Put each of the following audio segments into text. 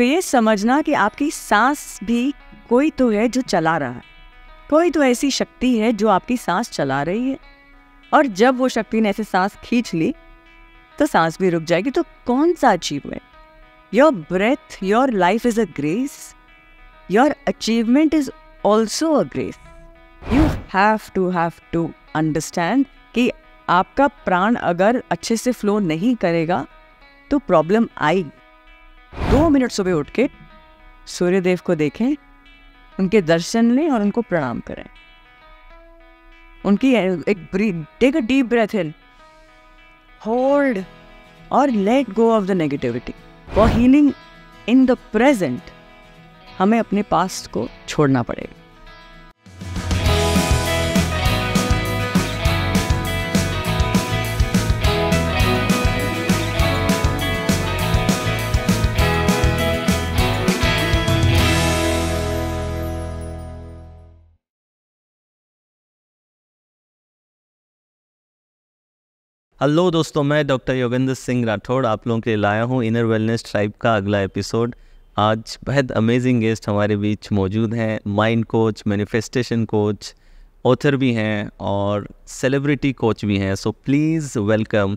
तो ये समझना कि आपकी सांस भी कोई तो है जो चला रहा है कोई तो ऐसी शक्ति है जो आपकी सांस चला रही है और जब वो शक्ति ने ऐसे सांस खींच ली तो सांस भी रुक जाएगी तो कौन सा achievement your breath your life is a grace your achievement is also a grace you have to have to understand कि आपका प्राण अगर अच्छे से फ्लो नहीं करेगा तो प्रॉब्लम आएगी दो मिनट सुबह उठ के सूर्यदेव को देखें उनके दर्शन लें और उनको प्रणाम करें उनकी एक take a deep breath in hold और let go of the negativity for healing in the present हमें अपने पास्ट को छोड़ना पड़ेगा हेलो दोस्तों मैं डॉक्टर योगेंद्र सिंह राठौड़ आप लोगों के लिए लाया हूँ इनर वेलनेस ट्राइब का अगला एपिसोड आज बेहद अमेजिंग गेस्ट हमारे बीच मौजूद हैं mind coach manifestation coach author भी हैं और सेलिब्रिटी कोच भी हैं so please welcome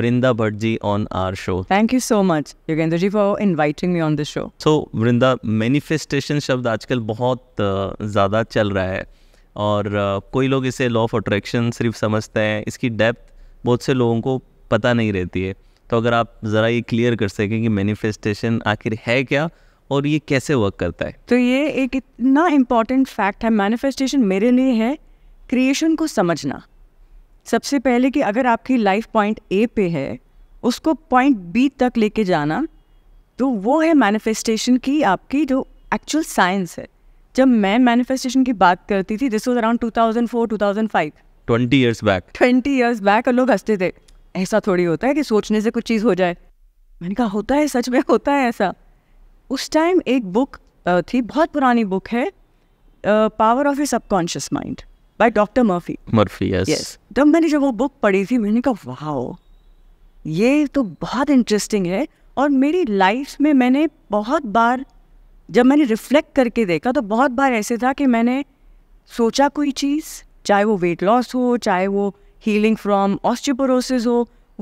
Vrinda Bhatt ji on our show thank you so much Yogendra ji for inviting me on this show so Vrinda manifestation शब्द आजकल बहुत ज़्यादा चल रहा है और कोई लोग इसे लॉ ऑफ अट्रैक्शन सिर्फ समझते हैं इसकी डेप्थ बहुत से लोगों को पता नहीं रहती है तो अगर आप ज़रा ये क्लियर कर सकें कि मैनिफेस्टेशन आखिर है क्या और ये कैसे वर्क करता है तो ये एक इतना इम्पॉर्टेंट फैक्ट है मैनिफेस्टेशन मेरे लिए है क्रिएशन को समझना सबसे पहले कि अगर आपकी लाइफ पॉइंट ए पे है उसको पॉइंट बी तक लेके जाना तो वो है मैनिफेस्टेशन की आपकी जो एक्चुअल साइंस है जब मैं मैनिफेस्टेशन की बात करती थी this was around thousand five twenty years back twenty years back और लोग हंसते थे ऐसा थोड़ी होता है कि सोचने से कुछ चीज़ हो जाए मैंने कहा होता है सच में होता है ऐसा उस टाइम एक बुक थी बहुत पुरानी बुक है power of a subconscious mind by doctor Murphy Murphy yes तब मैंने जब वो बुक पढ़ी थी मैंने कहा वाह ये तो बहुत इंटरेस्टिंग है और मेरी लाइफ में मैंने बहुत बार जब मैंने रिफ्लेक्ट करके देखा तो बहुत बार ऐसे था कि मैंने सोचा कोई चीज़ चाहे वो वेट लॉस हो चाहे वो हीलिंग फ्रॉम ऑस्टियोपोरोसिस हो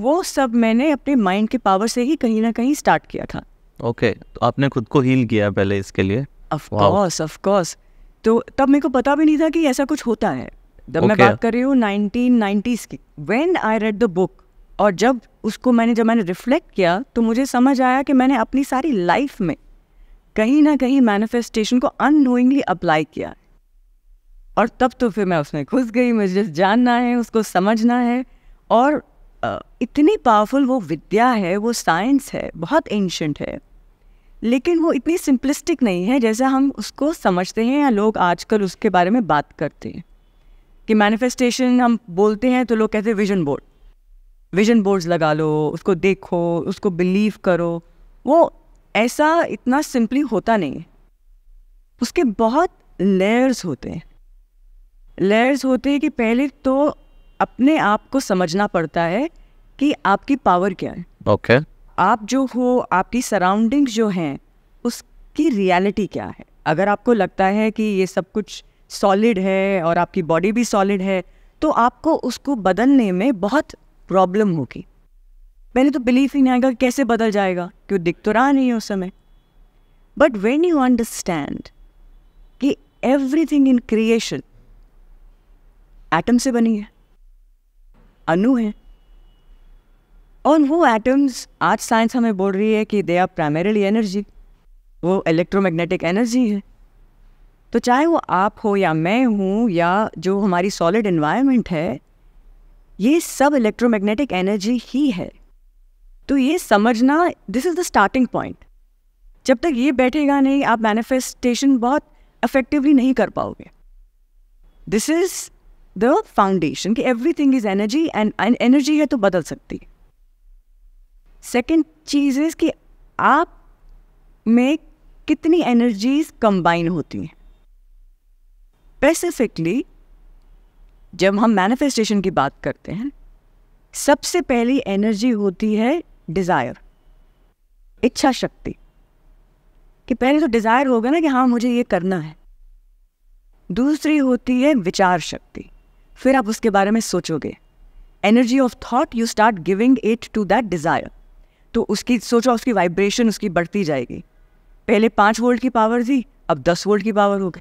वो सब मैंने अपने माइंड के पावर से ही कहीं ना कहीं स्टार्ट किया था ओके okay, तो आपने खुद को हील किया पहले इसके लिए ऑफ कोर्स ऑफ कोर्स तो तब मेरे को पता भी नहीं था कि ऐसा कुछ होता है जब okay. मैं बात कर रही हूँ नाइनटीन की when I read the book और जब उसको मैंने जब मैंने रिफ्लेक्ट किया तो मुझे समझ आया कि मैंने अपनी सारी लाइफ में कहीं ना कहीं मैनिफेस्टेशन को अनोइंगली अप्लाई किया और तब तो फिर मैं उसमें घुस गई मुझे जस्ट जानना है उसको समझना है और इतनी पावरफुल वो विद्या है वो साइंस है बहुत एंशंट है लेकिन वो इतनी सिंपलिस्टिक नहीं है जैसा हम उसको समझते हैं या लोग आजकल उसके बारे में बात करते हैं कि मैनिफेस्टेशन हम बोलते हैं तो लोग कहते हैं विजन बोर्ड विजन बोर्ड्स लगा लो उसको देखो उसको बिलीव करो वो ऐसा इतना सिंपली होता नहीं उसके बहुत लेयर्स होते हैं लेयर्स होते हैं कि पहले तो अपने आप को समझना पड़ता है कि आपकी पावर क्या है ओके okay. आप जो हो आपकी सराउंडिंग जो हैं उसकी रियलिटी क्या है अगर आपको लगता है कि ये सब कुछ सॉलिड है और आपकी बॉडी भी सॉलिड है तो आपको उसको बदलने में बहुत प्रॉब्लम होगी पहले तो बिलीव ही नहीं आएगा कैसे बदल जाएगा क्यों दिख तो रहा नहीं है उस समय बट वेन यू अंडरस्टैंड कि एवरीथिंग इन क्रिएशन एटम से बनी है अनु है और वो एटम्स आज साइंस हमें बोल रही है कि दे आर प्राइमरीली एनर्जी वो इलेक्ट्रोमैग्नेटिक एनर्जी है तो चाहे वो आप हो या मैं हूँ या जो हमारी सॉलिड इन्वायरमेंट है ये सब इलेक्ट्रोमैग्नेटिक एनर्जी ही है तो ये समझना this is the starting point जब तक ये बैठेगा नहीं आप मैनिफेस्टेशन बहुत इफेक्टिवली नहीं कर पाओगे दिस इज़ द फाउंडेशन कि everything is energy and energy है तो बदल सकती सेकेंड चीज़ इज़ कि आप में कितनी एनर्जीज कंबाइन होती हैं स्पेसिफिकली जब हम मैनिफेस्टेशन की बात करते हैं सबसे पहली एनर्जी होती है डिज़ायर इच्छा शक्ति कि पहले तो डिज़ायर होगा ना कि हाँ मुझे ये करना है दूसरी होती है विचार शक्ति फिर आप उसके बारे में सोचोगे energy of thought you start giving it to that desire तो उसकी सोचो उसकी वाइब्रेशन उसकी बढ़ती जाएगी पहले पाँच वोल्ट की पावर थी अब दस वोल्ट की पावर हो गई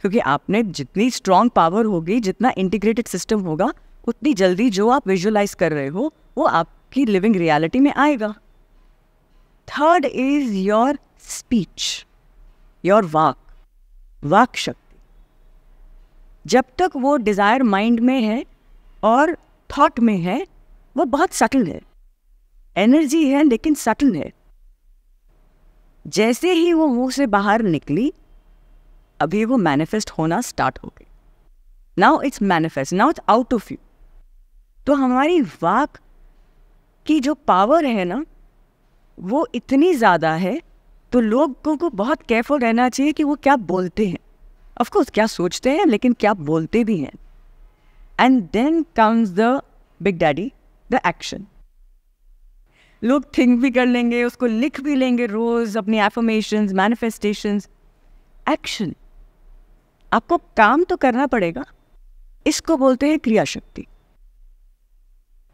क्योंकि आपने जितनी स्ट्रांग पावर होगी जितना इंटीग्रेटेड सिस्टम होगा उतनी जल्दी जो आप विजुअलाइज कर रहे हो वो आपकी लिविंग रियलिटी में आएगा third is your speech your वाक वाक शक्ति जब तक वो डिज़ायर माइंड में है और थॉट में है वो बहुत सटल है एनर्जी है लेकिन सटल है जैसे ही वो मुंह से बाहर निकली अभी वो मैनिफेस्ट होना स्टार्ट हो गई now it's manifest now it's out of you तो हमारी वाक की जो पावर है ना वो इतनी ज़्यादा है तो लोगों को बहुत केयरफुल रहना चाहिए कि वो क्या बोलते हैं ऑफकोर्स क्या सोचते हैं लेकिन क्या बोलते भी हैं and then comes the big daddy the action लोग थिंक भी कर लेंगे उसको लिख भी लेंगे रोज अपनी एफर्मेशन मैनिफेस्टेशन एक्शन आपको काम तो करना पड़ेगा इसको बोलते हैं क्रिया शक्ति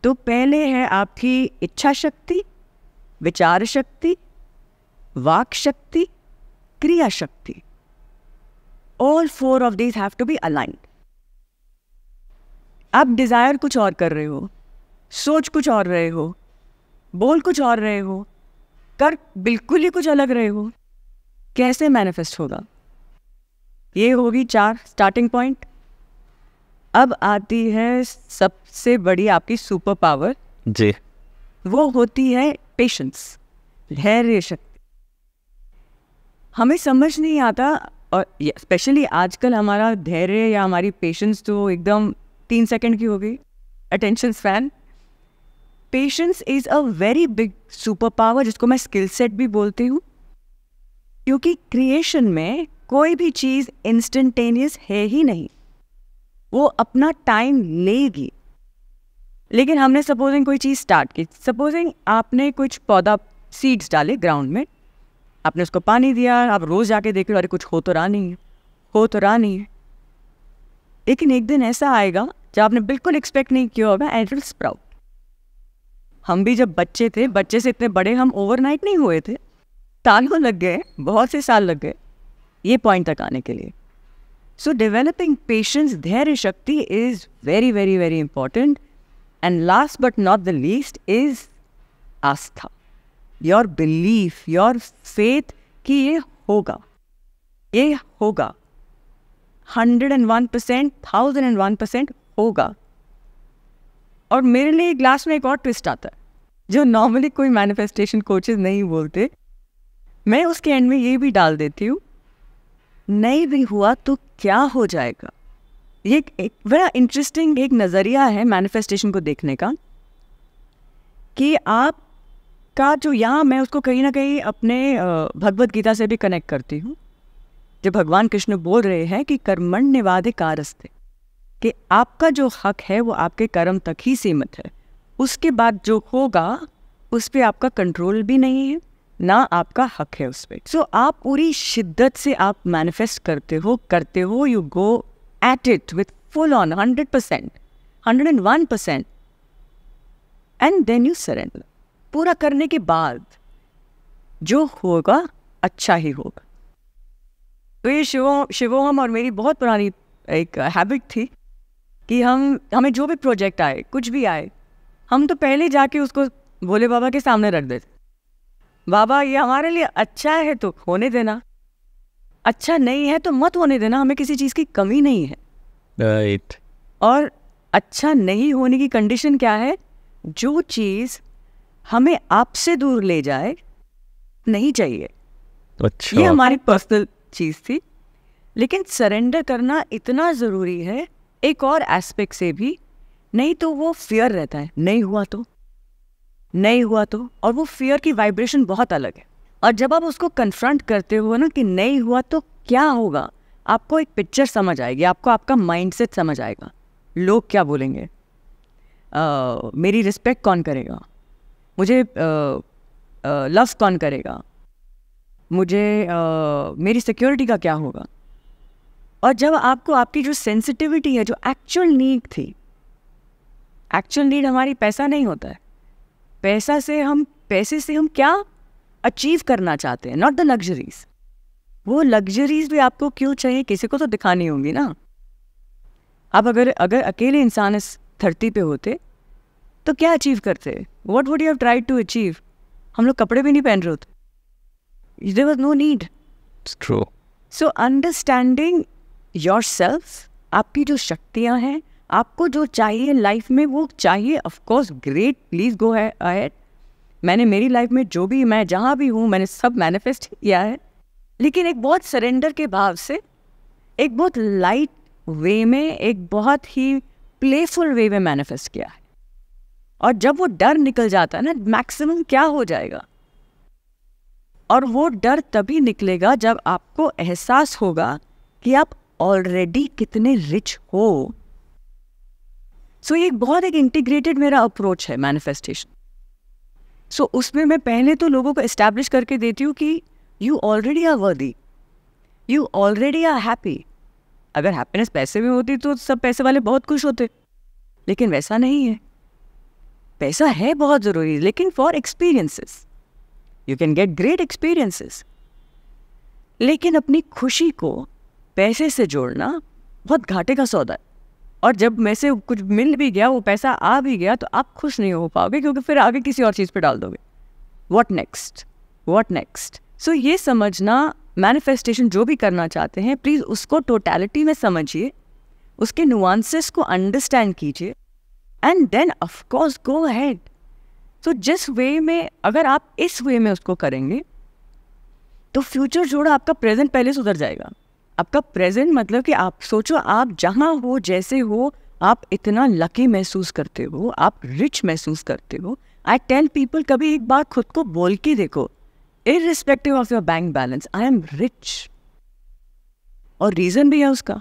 तो पहले है आपकी इच्छा शक्ति विचार शक्ति वाक शक्ति क्रिया शक्ति all four of this have to be aligned. आप डिज़ायर कुछ और कर रहे हो सोच कुछ और रहे हो बोल कुछ और रहे हो कर बिल्कुल ही कुछ अलग रहे हो कैसे मैनिफेस्ट होगा ये होगी चार स्टार्टिंग पॉइंट अब आती है सबसे बड़ी आपकी सुपर पावर जी वो होती है पेशेंस धैर्य शक्ति हमें समझ नहीं आता और स्पेशली आजकल हमारा धैर्य या हमारी पेशेंस तो एकदम तीन सेकंड की हो गई attention span patience is a very big super power जिसको मैं स्किल सेट भी बोलती हूँ क्योंकि क्रिएशन में कोई भी चीज़ इंस्टेंटेनियस है ही नहीं वो अपना टाइम लेगी लेकिन हमने सपोजिंग कोई चीज़ स्टार्ट की सपोजिंग आपने कुछ पौधा सीड्स डाले ग्राउंड में आपने उसको पानी दिया आप रोज़ जाके देख रहे हो अरे कुछ हो तो रहा नहीं है हो तो रहा नहीं है लेकिन एक दिन ऐसा आएगा जब आपने बिल्कुल एक्सपेक्ट नहीं किया होगा एंड विल स्प्राउट हम भी जब बच्चे थे बच्चे से इतने बड़े हम ओवरनाइट नहीं हुए थे सालों लग गए बहुत से साल लग गए ये पॉइंट तक आने के लिए सो डेवलपिंग पेशेंस धैर्य शक्ति is very very very important and last but not the least is आस्था योर बिलीफ योर फेथ कि ये होगा ये होगा hundred and one percent thousand and one percent होगा और मेरे लिए ग्लास में एक और ट्विस्ट आता है जो नॉर्मली कोई मैनिफेस्टेशन कोचेज नहीं बोलते मैं उसके एंड में ये भी डाल देती हूँ नहीं भी हुआ तो क्या हो जाएगा ये एक बड़ा इंटरेस्टिंग एक नज़रिया है मैनिफेस्टेशन को देखने का कि आप का जो यहाँ मैं उसको कहीं ना कहीं अपने भगवत गीता से भी कनेक्ट करती हूँ जब भगवान कृष्ण बोल रहे हैं कि कर्मण्य वादे कारस्ते कि आपका जो हक है वो आपके कर्म तक ही सीमित है उसके बाद जो होगा उस पर आपका कंट्रोल भी नहीं है ना आपका हक है उस पर सो so, आप पूरी शिद्दत से आप मैनिफेस्ट करते हो करते हो you go at it with full on hundred percent hundred and one percent and then you surrender पूरा करने के बाद जो होगा अच्छा ही होगा तो ये शिवो शिवोम और मेरी बहुत पुरानी एक हैबिट थी कि हम हमें जो भी प्रोजेक्ट आए कुछ भी आए हम तो पहले जाके उसको भोले बाबा के सामने रख देते बाबा ये हमारे लिए अच्छा है तो होने देना अच्छा नहीं है तो मत होने देना हमें किसी चीज़ की कमी नहीं है राइट right. और अच्छा नहीं होने की कंडीशन क्या है जो चीज़ हमें आपसे दूर ले जाए नहीं चाहिए अच्छा। ये हमारी पर्सनल चीज़ थी लेकिन सरेंडर करना इतना ज़रूरी है एक और एस्पेक्ट से भी नहीं तो वो फियर रहता है नहीं हुआ तो नहीं हुआ तो और वो फियर की वाइब्रेशन बहुत अलग है और जब आप उसको कन्फ्रंट करते हो ना कि नहीं हुआ तो क्या होगा आपको एक पिक्चर समझ आएगी आपको आपका माइंडसेट समझ आएगा लोग क्या बोलेंगे uh, मेरी रिस्पेक्ट कौन करेगा मुझे लव कौन करेगा मुझे मेरी सिक्योरिटी का क्या होगा और जब आपको आपकी जो सेंसिटिविटी है जो एक्चुअल नीड थी एक्चुअल नीड हमारी पैसा नहीं होता है पैसा से हम पैसे से हम क्या अचीव करना चाहते हैं नॉट द लग्जरीज वो लग्जरीज भी आपको क्यों चाहिए किसी को तो दिखानी होंगी ना आप अगर अगर अकेले इंसान इस धरती पे होते तो क्या अचीव करते what would you have tried to achieve हम लोग कपड़े भी नहीं पहन रहे होते was no need true so understanding yourself आपकी जो शक्तियाँ हैं आपको जो चाहिए लाइफ में वो चाहिए ऑफकोर्स ग्रेट प्लीज़ गो है अहेड मैंने मेरी लाइफ में जो भी मैं जहाँ भी हूँ मैंने सब मैनिफेस्ट किया है लेकिन एक बहुत सरेंडर के भाव से एक बहुत लाइट वे में एक बहुत ही प्लेफुल वे में मैनिफेस्ट किया है और जब वो डर निकल जाता है ना मैक्सिमम क्या हो जाएगा और वो डर तभी निकलेगा जब आपको एहसास होगा कि आप ऑलरेडी कितने रिच हो सो so, ये बहुत एक इंटीग्रेटेड मेरा अप्रोच है मैनिफेस्टेशन सो so, उसमें मैं पहले तो लोगों को इस्टेब्लिश करके देती हूँ कि you already are worthy you already are happy अगर हैप्पीनेस पैसे में होती तो सब पैसे वाले बहुत खुश होते लेकिन वैसा नहीं है पैसा है बहुत ज़रूरी लेकिन for experiences you can get great experiences लेकिन अपनी खुशी को पैसे से जोड़ना बहुत घाटे का सौदा है और जब मैं से कुछ मिल भी गया वो पैसा आ भी गया तो आप खुश नहीं हो पाओगे क्योंकि फिर आगे किसी और चीज़ पे डाल दोगे what next what next so ये समझना मैनिफेस्टेशन जो भी करना चाहते हैं प्लीज़ उसको टोटेलिटी में समझिए उसके नुआंसेस को अंडरस्टैंड कीजिए and then of course go ahead तो जिस वे में अगर आप इस वे में उसको करेंगे तो फ्यूचर जोड़ा आपका प्रेजेंट पहले सुधर जाएगा आपका प्रेजेंट मतलब कि आप सोचो आप जहाँ हो जैसे हो आप इतना लकी महसूस करते हो आप रिच महसूस करते हो आई टेल पीपल कभी एक बार खुद को बोल के देखो respective of your bank balance I am rich और रीज़न भी है उसका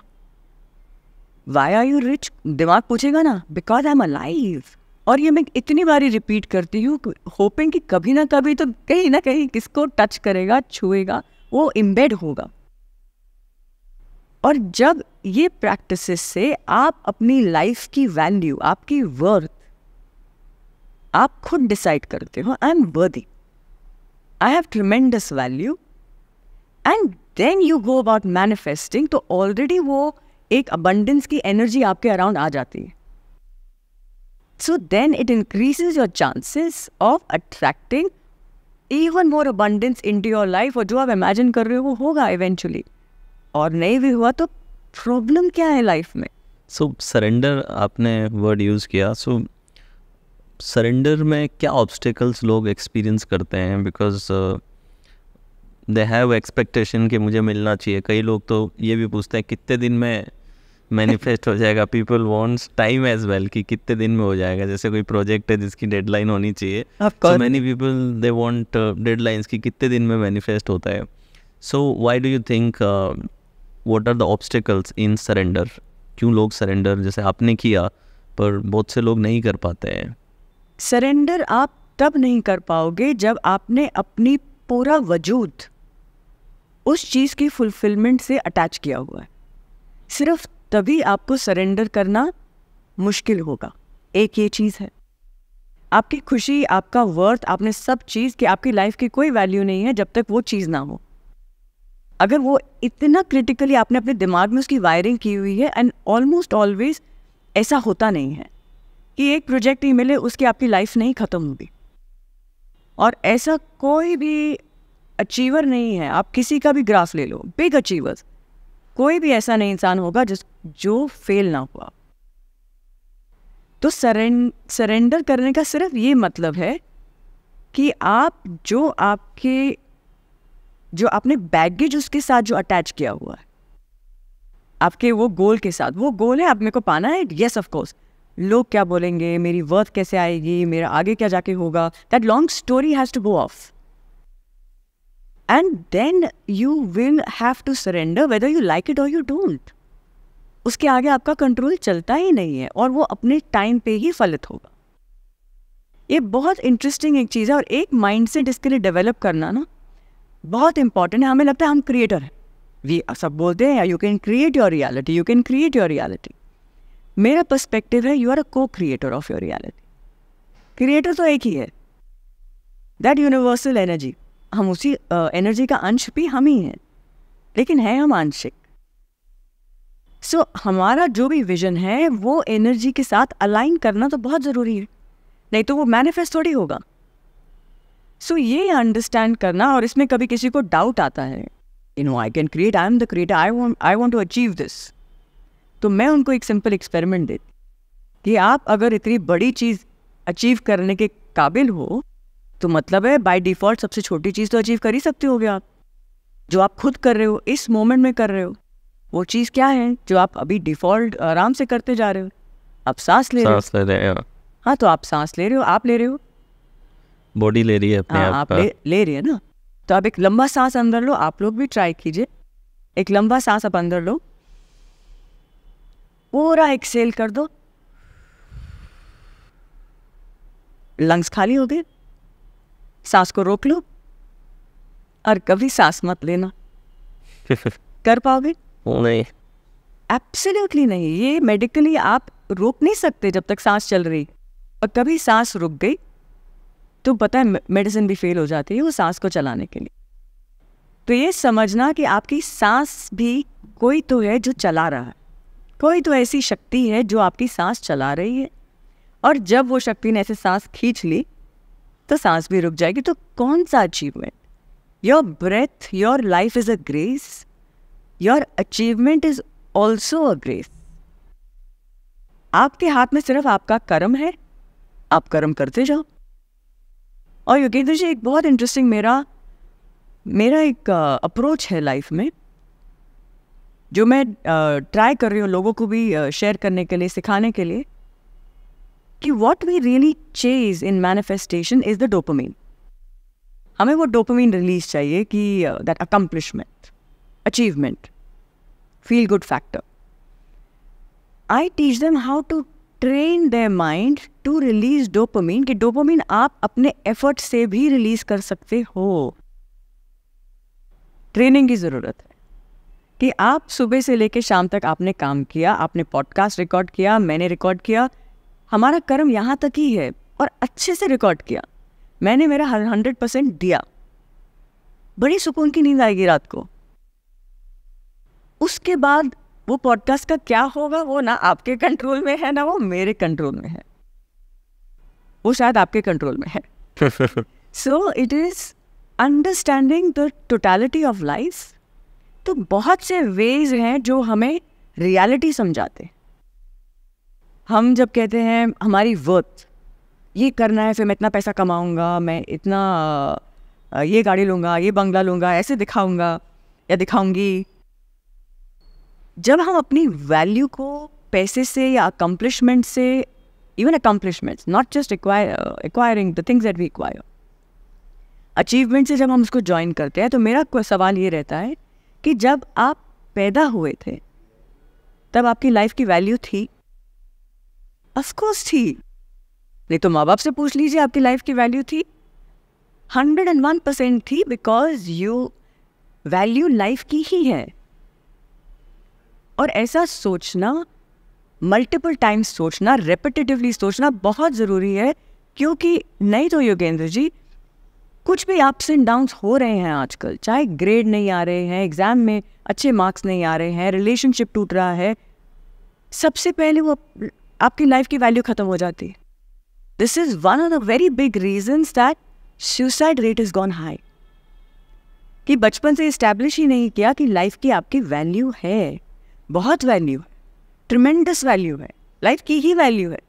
वाई आर यू रिच दिमाग पूछेगा ना बिकॉज आई एम अलाइव और ये मैं इतनी बारी रिपीट करती हूँ होपिंग कि कभी ना कभी तो कहीं ना कहीं किसको टच करेगा छुएगा वो इम्बेड होगा और जब ये प्रैक्टिस से आप अपनी लाइफ की वैल्यू आपकी वर्थ आप खुद डिसाइड करते हो I am worthy I have tremendous value and then you go about manifesting तो ऑलरेडी वो एक अबंडेंस की एनर्जी आपके अराउंड आ जाती है so then it increases your chances of attracting even more abundance into your life और जो आप इमेजिन कर रहे हो वो होगा इवेंचुअली और नहीं भी हुआ तो प्रॉब्लम क्या है लाइफ में सो so, सरेंडर आपने वर्ड यूज़ किया सो so, सरेंडर में क्या ऑब्स्टेकल्स लोग एक्सपीरियंस करते हैं बिकॉज दे हैव एक्सपेक्टेशन कि मुझे मिलना चाहिए कई लोग तो ये भी पूछते हैं कितने दिन में मैनिफेस्ट हो जाएगा people wants time as well कि कितने दिन में हो जाएगा जैसे कोई प्रोजेक्ट है जिसकी डेडलाइन होनी चाहिए many people they want deadlines कि कितने दिन में मैनिफेस्ट होता है so why do you think what are the obstacles in surrender क्यों लोग सरेंडर जैसे आपने किया पर बहुत से लोग नहीं कर पाते हैं सरेंडर आप तब नहीं कर पाओगे जब आपने अपनी पूरा वजूद उस चीज़ की फुलफिलमेंट से अटैच किया हुआ है सिर्फ तभी आपको सरेंडर करना मुश्किल होगा एक ये चीज़ है आपकी खुशी आपका वर्थ आपने सब चीज़ की आपकी लाइफ की कोई वैल्यू नहीं है जब तक वो चीज़ ना हो अगर वो इतना क्रिटिकली आपने अपने दिमाग में उसकी वायरिंग की हुई है एंड ऑलमोस्ट ऑलवेज ऐसा होता नहीं है कि एक प्रोजेक्ट ही मिले उसकी आपकी लाइफ नहीं ख़त्म होगी और ऐसा कोई भी अचीवर नहीं है आप किसी का भी ग्राफ ले लो बिग अचीवर्स कोई भी ऐसा नहीं इंसान होगा जिस जो फेल ना हुआ तो सरें सरेंडर करने का सिर्फ ये मतलब है कि आप जो आपके जो आपने बैगेज उसके साथ जो अटैच किया हुआ है आपके वो गोल के साथ वो गोल है आप मेरे को पाना है येस ऑफ कोर्स लोग क्या बोलेंगे मेरी वर्थ कैसे आएगी मेरा आगे क्या जाके होगा that long story has to go off and then you will have to surrender whether you like it और यू डोंट उसके आगे आपका कंट्रोल चलता ही नहीं है और वो अपने टाइम पे ही फलित होगा ये बहुत इंटरेस्टिंग एक चीज़ है और एक माइंड सेट इसके लिए डेवलप करना ना बहुत इंपॉर्टेंट है हमें लगता है हम क्रिएटर हैं वी सब बोलते हैं you can create your reality you can create your reality मेरा पर्स्पेक्टिव है you are a co creator of your reality creator तो एक ही है दैट यूनिवर्सल एनर्जी हम उसी एनर्जी का अंश भी हम ही हैं लेकिन है हम आंशिक सो so, हमारा जो भी विजन है वो एनर्जी के साथ अलाइन करना तो बहुत ज़रूरी है नहीं तो वो मैनिफेस्ट थोड़ी होगा सो so, ये अंडरस्टैंड करना और इसमें कभी किसी को डाउट आता है you know I can create I am the creator I want I want to achieve this तो मैं उनको एक सिंपल एक्सपेरिमेंट देती कि आप अगर इतनी बड़ी चीज़ अचीव करने के काबिल हो तो मतलब है बाय डिफ़ॉल्ट सबसे छोटी चीज़ तो अचीव कर ही सकते गया आप जो आप खुद कर रहे हो इस मोमेंट में कर रहे हो वो चीज़ क्या है जो आप अभी डिफ़ॉल्ट आराम से करते जा रहे हो आप सांस ले सांस रहे हो ले रहे हाँ।, हाँ तो आप सांस ले रहे हो आप ले रहे हो बॉडी ले रही है अपने हाँ, आप हाँ। ले, ले रही है ना तो आप एक लंबा सांस अंदर लो आप लोग भी ट्राई कीजिए एक लंबा सांस आप अंदर लो पूरा एक्सेल कर दो लंग्स खाली हो गए सांस को रोक लो और कभी सांस मत लेना कर पाओगे नहीं एब्सोल्युटली नहीं ये मेडिकली आप रोक नहीं सकते जब तक सांस चल रही और कभी सांस रुक गई तो पता है मेडिसिन भी फेल हो जाती है वो सांस को चलाने के लिए तो ये समझना कि आपकी सांस भी कोई तो है जो चला रहा है कोई तो ऐसी शक्ति है जो आपकी सांस चला रही है और जब वो शक्ति ने ऐसे सांस खींच ली तो सांस भी रुक जाएगी तो कौन सा achievement your breath your life is a grace your achievement is also a grace आपके हाथ में सिर्फ आपका कर्म है आप कर्म करते जाओ और योगेंद्र जी एक बहुत इंटरेस्टिंग मेरा मेरा एक अप्रोच uh, है लाइफ में जो मैं ट्राई uh, कर रही हूँ लोगों को भी शेयर uh, करने के लिए सिखाने के लिए कि what we really chase in manifestation is the dopamine हमें वो डोपमीन रिलीज चाहिए कि that accomplishment achievement feel good factor I teach them how to train their mind to release dopamine कि डोपोमीन आप अपने एफर्ट से भी रिलीज कर सकते हो ट्रेनिंग की ज़रूरत है कि आप सुबह से लेकर शाम तक आपने काम किया आपने पॉडकास्ट रिकॉर्ड किया मैंने रिकॉर्ड किया हमारा कर्म यहाँ तक ही है और अच्छे से रिकॉर्ड किया मैंने मेरा हंड्रेड परसेंट दिया बड़ी सुकून की नींद आएगी रात को उसके बाद वो पॉडकास्ट का क्या होगा वो ना आपके कंट्रोल में है ना वो मेरे कंट्रोल में है वो शायद आपके कंट्रोल में है so it is understanding the totality of life तो बहुत से वेज हैं जो हमें रियलिटी समझाते हैं हम जब कहते हैं हमारी वर्थ ये करना है फिर मैं इतना पैसा कमाऊँगा मैं इतना ये गाड़ी लूँगा ये बंगला लूँगा ऐसे दिखाऊँगा या दिखाऊँगी जब हम अपनी वैल्यू को पैसे से या अकम्पलिशमेंट से even accomplishments not just acquiring the things that we acquire achievement से जब हम उसको ज्वाइन करते हैं तो मेरा सवाल ये रहता है कि जब आप पैदा हुए थे तब आपकी लाइफ की वैल्यू थी अफकोर्स थी नहीं तो माँ बाप से पूछ लीजिए आपकी लाइफ की वैल्यू थी हंड्रेड एंड वन परसेंट थी बिकॉज यू वैल्यू लाइफ की ही है और ऐसा सोचना मल्टीपल टाइम्स सोचना रेपिटेटिवली सोचना बहुत ज़रूरी है क्योंकि नहीं तो योगेंद्र जी कुछ भी अप्स एंड डाउन्स हो रहे हैं आजकल चाहे ग्रेड नहीं आ रहे हैं एग्ज़ाम में अच्छे मार्क्स नहीं आ रहे हैं रिलेशनशिप टूट रहा है सबसे पहले वो आपकी लाइफ की वैल्यू ख़त्म हो जाती है this is one of the very big reason that suicide rate is gone high कि बचपन से इस्टेब्लिश ही नहीं किया कि लाइफ की आपकी वैल्यू है बहुत वैल्यू है ट्रिमेंडस वैल्यू है लाइफ की ही वैल्यू है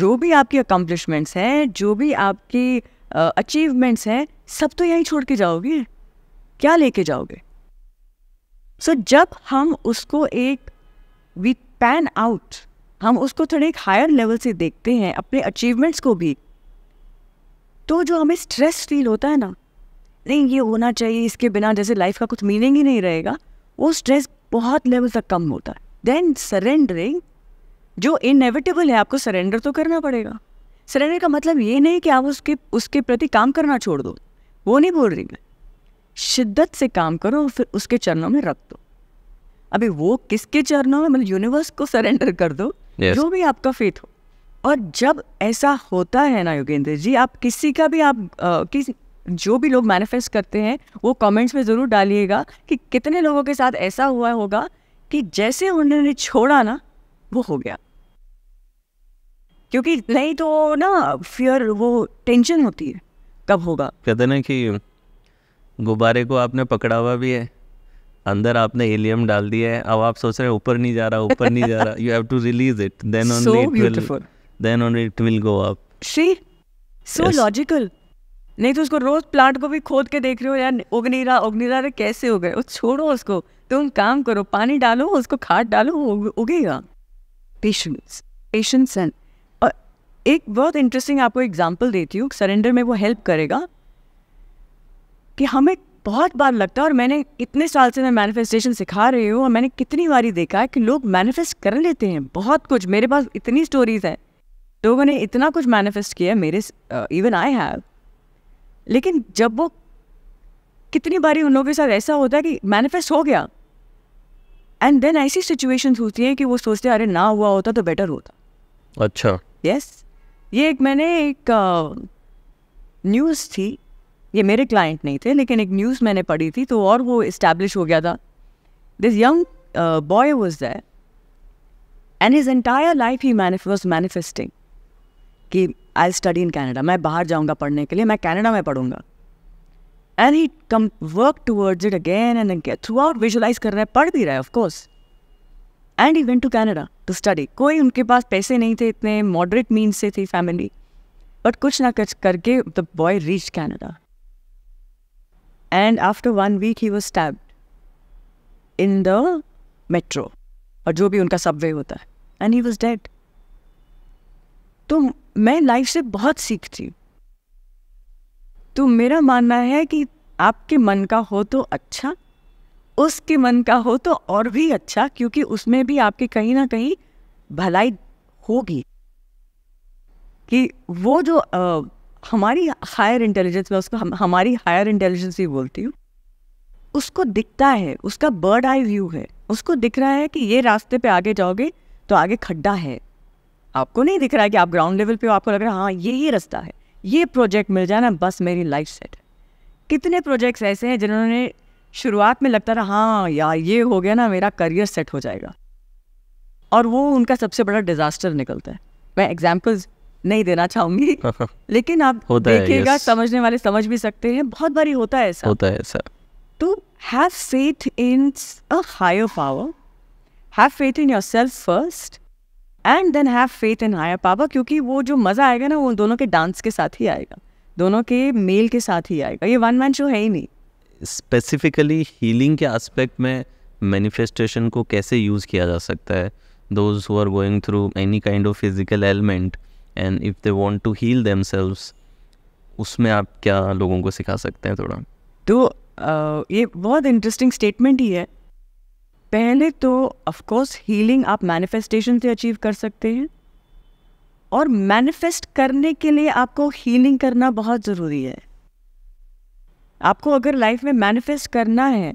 जो भी आपकी अकम्पलिशमेंट्स हैं जो भी आपकी अचीवमेंट्स हैं सब तो यहीं छोड़ के जाओगे क्या लेके जाओगे सो so, जब हम उसको एक वी पैन आउट हम उसको थोड़े एक हायर लेवल से देखते हैं अपने अचीवमेंट्स को भी तो जो हमें स्ट्रेस फील होता है ना नहीं ये होना चाहिए इसके बिना जैसे लाइफ का कुछ मीनिंग ही नहीं रहेगा वो स्ट्रेस बहुत लेवल तक कम होता है देन सरेंडरिंग जो इनएविटेबल है आपको सरेंडर तो करना पड़ेगा सरेंडर का मतलब ये नहीं कि आप उसके उसके प्रति काम करना छोड़ दो वो नहीं बोल रही मैं शिद्दत से काम करो और फिर उसके चरणों में रख दो अभी वो किसके चरणों में मतलब यूनिवर्स को सरेंडर कर दो yes. जो भी आपका फेथ हो और जब ऐसा होता है ना योगेंद्र जी आप किसी का भी आप आ, किस जो भी लोग मैनिफेस्ट करते हैं वो कमेंट्स में ज़रूर डालिएगा कि कितने लोगों के साथ ऐसा हुआ होगा कि जैसे उन्होंने छोड़ा ना वो हो गया क्योंकि नहीं तो ना फियर वो टेंशन होती है कब होगा कहते ना कि गुब्बारे को आपने पकड़ा हुआ भी है अंदर आपने एलियम डाल दिया है अब आप सोच रहे हैं ऊपर नहीं जा रहा ऊपर नहीं जा रहा you have to release it then only it will then only it will go up see so logical नहीं तो उसको रोज प्लांट को भी खोद के देख रहे हो यार उग नहीं रहा उग नहीं रहा कैसे हो गए छोड़ो उसको तुम काम करो पानी डालो उसको खाद डालो उगेगा पेशेंस पेशेंस एंड एक बहुत इंटरेस्टिंग आपको एग्जांपल देती हूँ सरेंडर में वो हेल्प करेगा कि हमें बहुत बार लगता है और मैंने इतने साल से मैं मैनिफेस्टेशन सिखा रही हूँ और मैंने कितनी बारी देखा है कि लोग मैनिफेस्ट कर लेते हैं बहुत कुछ मेरे पास इतनी स्टोरीज हैं लोगों ने इतना कुछ मैनिफेस्ट किया मेरे इवन आई हैव लेकिन जब वो कितनी बारी उन लोगों के साथ ऐसा होता है कि मैनिफेस्ट हो गया एंड देन ऐसी सिचुएशंस होती हैं कि वो सोचते हैं अरे ना हुआ होता तो बेटर होता अच्छा यस yes? ये एक मैंने एक न्यूज़ थी ये मेरे क्लाइंट नहीं थे लेकिन एक न्यूज़ मैंने पढ़ी थी तो और वो इस्टेब्लिश हो गया था this young boy was there and his entire life he was manifesting कि आई स्टडी इन कैनेडा मैं बाहर जाऊँगा पढ़ने के लिए मैं कैनेडा में पढ़ूंगा and he come work towards it again and again throughout visualize कर रहा है पढ़ भी रहा है of course and he went to Canada to study कोई उनके पास पैसे नहीं थे इतने मॉडरेट मीन्स से थी फैमिली बट कुछ ना कुछ करके the boy reach Canada and after one week he was stab in the metro और जो भी उनका सबवे होता है एंड ही वॉज डेड तो मैं लाइफ से बहुत सीखती हूँ तो मेरा मानना है कि आपके मन का हो तो अच्छा उसके मन का हो तो और भी अच्छा क्योंकि उसमें भी आपके कहीं ना कहीं भलाई होगी कि वो जो हमारी हायर इंटेलिजेंस मैं उसको हम, हमारी हायर इंटेलिजेंस ही बोलती हूँ उसको दिखता है उसका बर्ड आई व्यू है उसको दिख रहा है कि ये रास्ते पे आगे जाओगे तो आगे खड्डा है आपको नहीं दिख रहा है कि आप ग्राउंड लेवल पे हो आपको लग रहा है हाँ ये ही रास्ता है ये प्रोजेक्ट मिल जाए ना बस मेरी लाइफ सेट कितने प्रोजेक्ट्स ऐसे हैं जिन्होंने शुरुआत में लगता था हाँ यार ये हो गया ना मेरा करियर सेट हो जाएगा और वो उनका सबसे बड़ा डिज़ास्टर निकलता है मैं एग्जाम्पल्स नहीं देना चाहूंगी लेकिन आप देखिएगा समझने वाले समझ भी सकते हैं बहुत बारी होता है ऐसा होता है ऐसा तो have faith in a higher power have faith in yourself first and then have faith in higher power क्योंकि वो जो मज़ा आएगा ना वो दोनों के डांस के साथ ही आएगा दोनों के मेल के साथ ही आएगा ये वन मैन शो है ही नहीं स्पेसिफिकली हीलिंग के एस्पेक्ट में मैनिफेस्टेशन को कैसे यूज़ किया जा सकता है those who are going through any kind of physical element and if they want to heal themselves उसमें आप क्या लोगों को सिखा सकते हैं थोड़ा तो ये बहुत इंटरेस्टिंग स्टेटमेंट ही है पहले तो ऑफकोर्स हीलिंग आप मैनिफेस्टेशन से अचीव कर सकते हैं और मैनिफेस्ट करने के लिए आपको हीलिंग करना बहुत ज़रूरी है आपको अगर लाइफ में मैनिफेस्ट करना है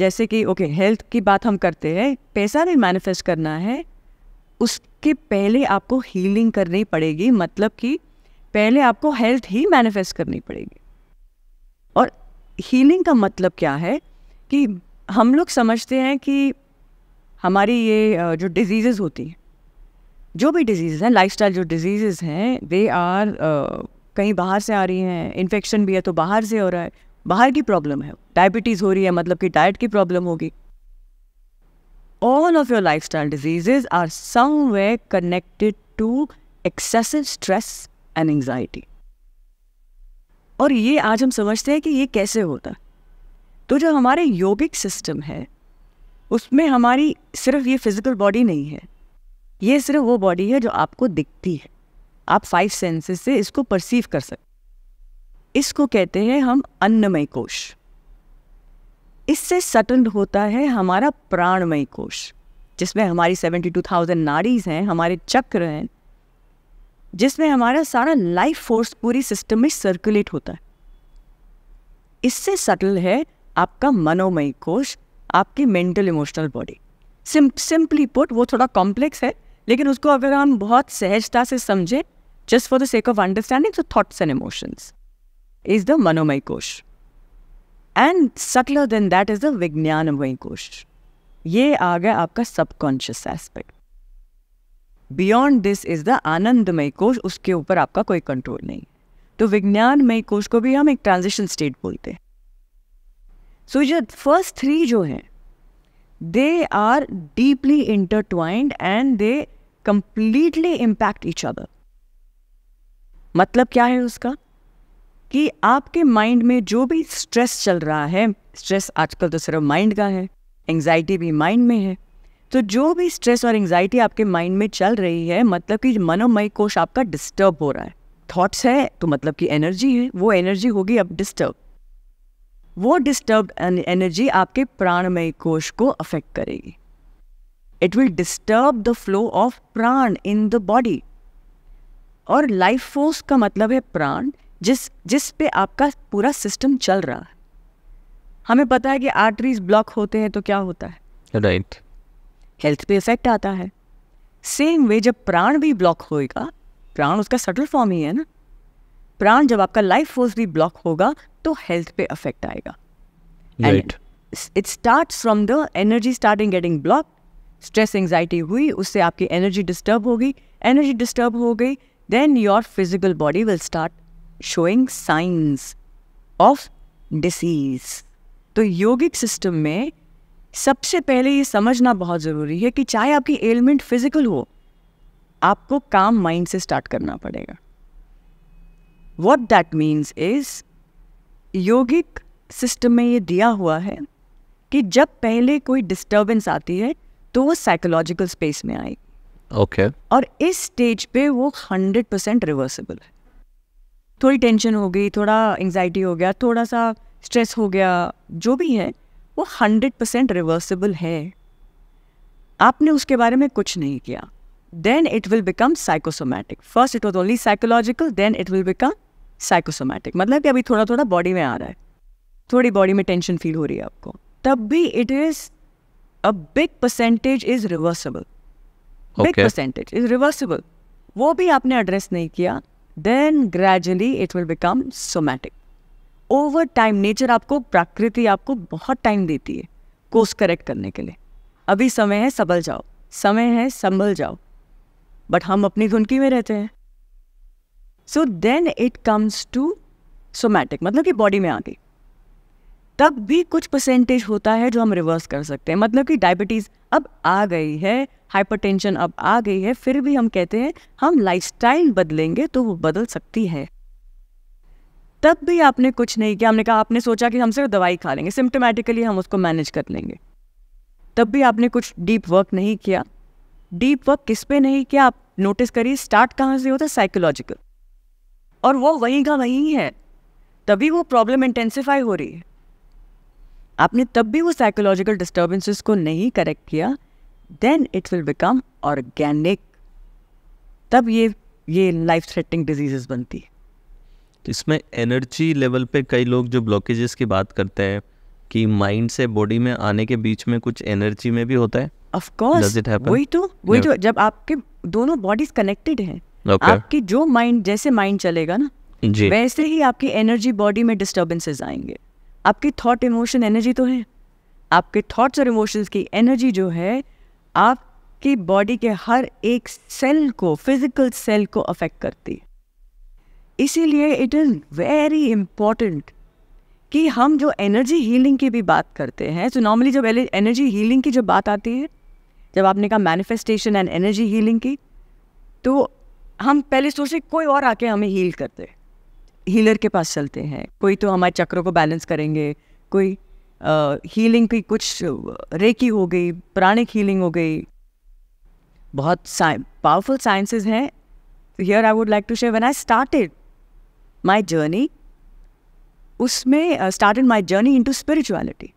जैसे कि ओके हेल्थ की बात हम करते हैं पैसा नहीं मैनिफेस्ट करना है उसके पहले आपको हीलिंग करनी पड़ेगी मतलब कि पहले आपको हेल्थ ही मैनिफेस्ट करनी पड़ेगी और हीलिंग का मतलब क्या है कि हम लोग समझते हैं कि हमारी ये जो डिजीज़ होती हैं जो भी डिजीज़ हैं स्टाइल जो डिजीज़ हैं दे आर कहीं बाहर से आ रही हैं इन्फेक्शन भी है तो बाहर से हो रहा है बाहर की प्रॉब्लम है डायबिटीज़ हो रही है मतलब कि डाइट की प्रॉब्लम होगी all of your lifestyle diseases are somewhere connected to excessive stress and anxiety. और ये आज हम समझते हैं कि ये कैसे होता तो जो हमारे योगिक सिस्टम है उसमें हमारी सिर्फ ये फिजिकल बॉडी नहीं है ये सिर्फ वो बॉडी है जो आपको दिखती है आप फाइव सेंसेस से इसको परसीव कर सकते इसको कहते हैं हम अन्नमय कोश इससे सटल होता है हमारा प्राणमय कोश जिसमें हमारी सेवेंटी टू थाउजेंड नाड़ीज हैं हमारे चक्र हैं जिसमें हमारा सारा लाइफ फोर्स पूरी सिस्टम में सर्कुलेट होता है इससे सटल है आपका मनोमय कोश आपकी mental emotional body simply put वो थोड़ा कॉम्प्लेक्स है लेकिन उसको अगर हम बहुत सहजता से समझें just for the sake of understanding thoughts and emotions is the manomaya kosha and subtler than that is the vigyanmayi kosha ये आ गया आपका subconscious aspect beyond this is the anandamaya kosha उसके ऊपर आपका कोई कंट्रोल नहीं तो विज्ञानमय कोश को भी हम एक ट्रांजिशन स्टेट बोलते हैं सो ये फर्स्ट थ्री जो हैं they are deeply intertwined and they completely impact each other मतलब क्या है उसका कि आपके माइंड में जो भी स्ट्रेस चल रहा है स्ट्रेस आजकल तो सिर्फ माइंड का है एंग्जाइटी भी माइंड में है तो जो भी स्ट्रेस और एंग्जाइटी आपके माइंड में चल रही है मतलब कि मनोमय कोश आपका डिस्टर्ब हो रहा है थॉट्स है तो मतलब कि एनर्जी है वो एनर्जी होगी अब डिस्टर्ब वो डिस्टर्ब एनर्जी आपके प्राणमय कोश को अफेक्ट करेगी it will disturb the flow of prana in the body और लाइफ फोर्स का मतलब है प्राण जिस जिस पे आपका पूरा सिस्टम चल रहा है हमें पता है कि आर्टरीज ब्लॉक होते हैं तो क्या होता है राइट हेल्थ पे इफेक्ट आता है सेम वे जब प्राण भी ब्लॉक होएगा प्राण उसका सटल फॉर्म ही है ना प्राण जब आपका लाइफ फोर्स भी ब्लॉक होगा तो हेल्थ पे इफेक्ट आएगा right it start from the energy starting getting block stress anxiety हुई उससे आपकी एनर्जी डिस्टर्ब होगी एनर्जी डिस्टर्ब हो गई then your physical body will start showing signs of disease तो योगिक सिस्टम में सबसे पहले ये समझना बहुत ज़रूरी है कि चाहे आपकी एलिमेंट फिजिकल हो आपको काम माइंड से स्टार्ट करना पड़ेगा what that means is yogic system में ये दिया हुआ है कि जब पहले कोई डिस्टर्बेंस आती है तो वो साइकोलॉजिकल स्पेस में आएगी ओके okay. और इस स्टेज पे वो हंड्रेड परसेंट रिवर्सिबल है थोड़ी टेंशन हो गई थोड़ा एंगजाइटी हो गया थोड़ा सा स्ट्रेस हो गया जो भी है वो हंड्रेड परसेंट रिवर्सिबल है आपने उसके बारे में कुछ नहीं किया then it will become psychosomatic first it was only psychological then it will become psychosomatic मतलब कि अभी थोड़ा थोड़ा बॉडी में आ रहा है थोड़ी बॉडी में टेंशन फील हो रही है आपको तब भी it is a big percentage is reversible big percentage is reversible वो भी आपने एड्रेस नहीं किया then gradually it will become somatic over time nature आपको प्रकृति आपको बहुत टाइम देती है कोर्स करेक्ट करने के लिए अभी समय है संभल जाओ समय है संभल जाओ बट हम अपनी धुनकी में रहते हैं so then it comes to somatic मतलब कि बॉडी में आ गई तब भी कुछ परसेंटेज होता है जो हम रिवर्स कर सकते हैं मतलब कि डायबिटीज़ अब आ गई है हाइपरटेंशन अब आ गई है फिर भी हम कहते हैं हम लाइफस्टाइल बदलेंगे तो वो बदल सकती है तब भी आपने कुछ नहीं किया हमने कहा आपने सोचा कि हम सिर्फ दवाई खा लेंगे सिम्टोमेटिकली हम उसको मैनेज कर लेंगे तब भी आपने कुछ डीप वर्क नहीं किया डीप वर्क किस पे नहीं किया आप नोटिस करिए स्टार्ट कहाँ से होता है साइकोलॉजिकल और वो वहीं का वहीं है तभी वो प्रॉब्लम इंटेंसिफाई हो रही है आपने तब भी वो साइकोलॉजिकल डिस्टर्बेंसेस को नहीं करेक्ट किया then it will become organic तब ये ये लाइफ थ्रेटनिंग डिजीजेस बनती है तो इसमें एनर्जी लेवल पे कई लोग जो ब्लॉकेजेस की बात करते हैं कि माइंड से बॉडी में आने के बीच में कुछ एनर्जी में भी होता है ऑफ कोर्स वही तो वही तो जब आपके दोनों बॉडीज कनेक्टेड हैं okay. आपकी जो माइंड जैसे माइंड चलेगा ना जी. वैसे ही आपकी एनर्जी बॉडी में डिस्टर्बेंसेस आएंगे आपकी थॉट इमोशन एनर्जी तो है आपके थॉट्स और इमोशंस की एनर्जी जो है आपकी बॉडी के हर एक सेल को फिजिकल सेल को अफेक्ट करती है इसीलिए इट इज़ वेरी इंपॉर्टेंट कि हम जो एनर्जी हीलिंग की भी बात करते हैं सो नॉर्मली जब एनर्जी हीलिंग की जब बात आती है जब आपने कहा मैनिफेस्टेशन एंड एनर्जी हीलिंग की तो हम पहले सोचे कोई और आके हमें हील करते हीलर के पास चलते हैं कोई तो हमारे चक्रों को बैलेंस करेंगे कोई हीलिंग uh, की कुछ रेकी हो गई प्राणिक हीलिंग हो गई बहुत पावरफुल साइंसेज हैं here I would like to share when I started my journey उसमें started my journey into spirituality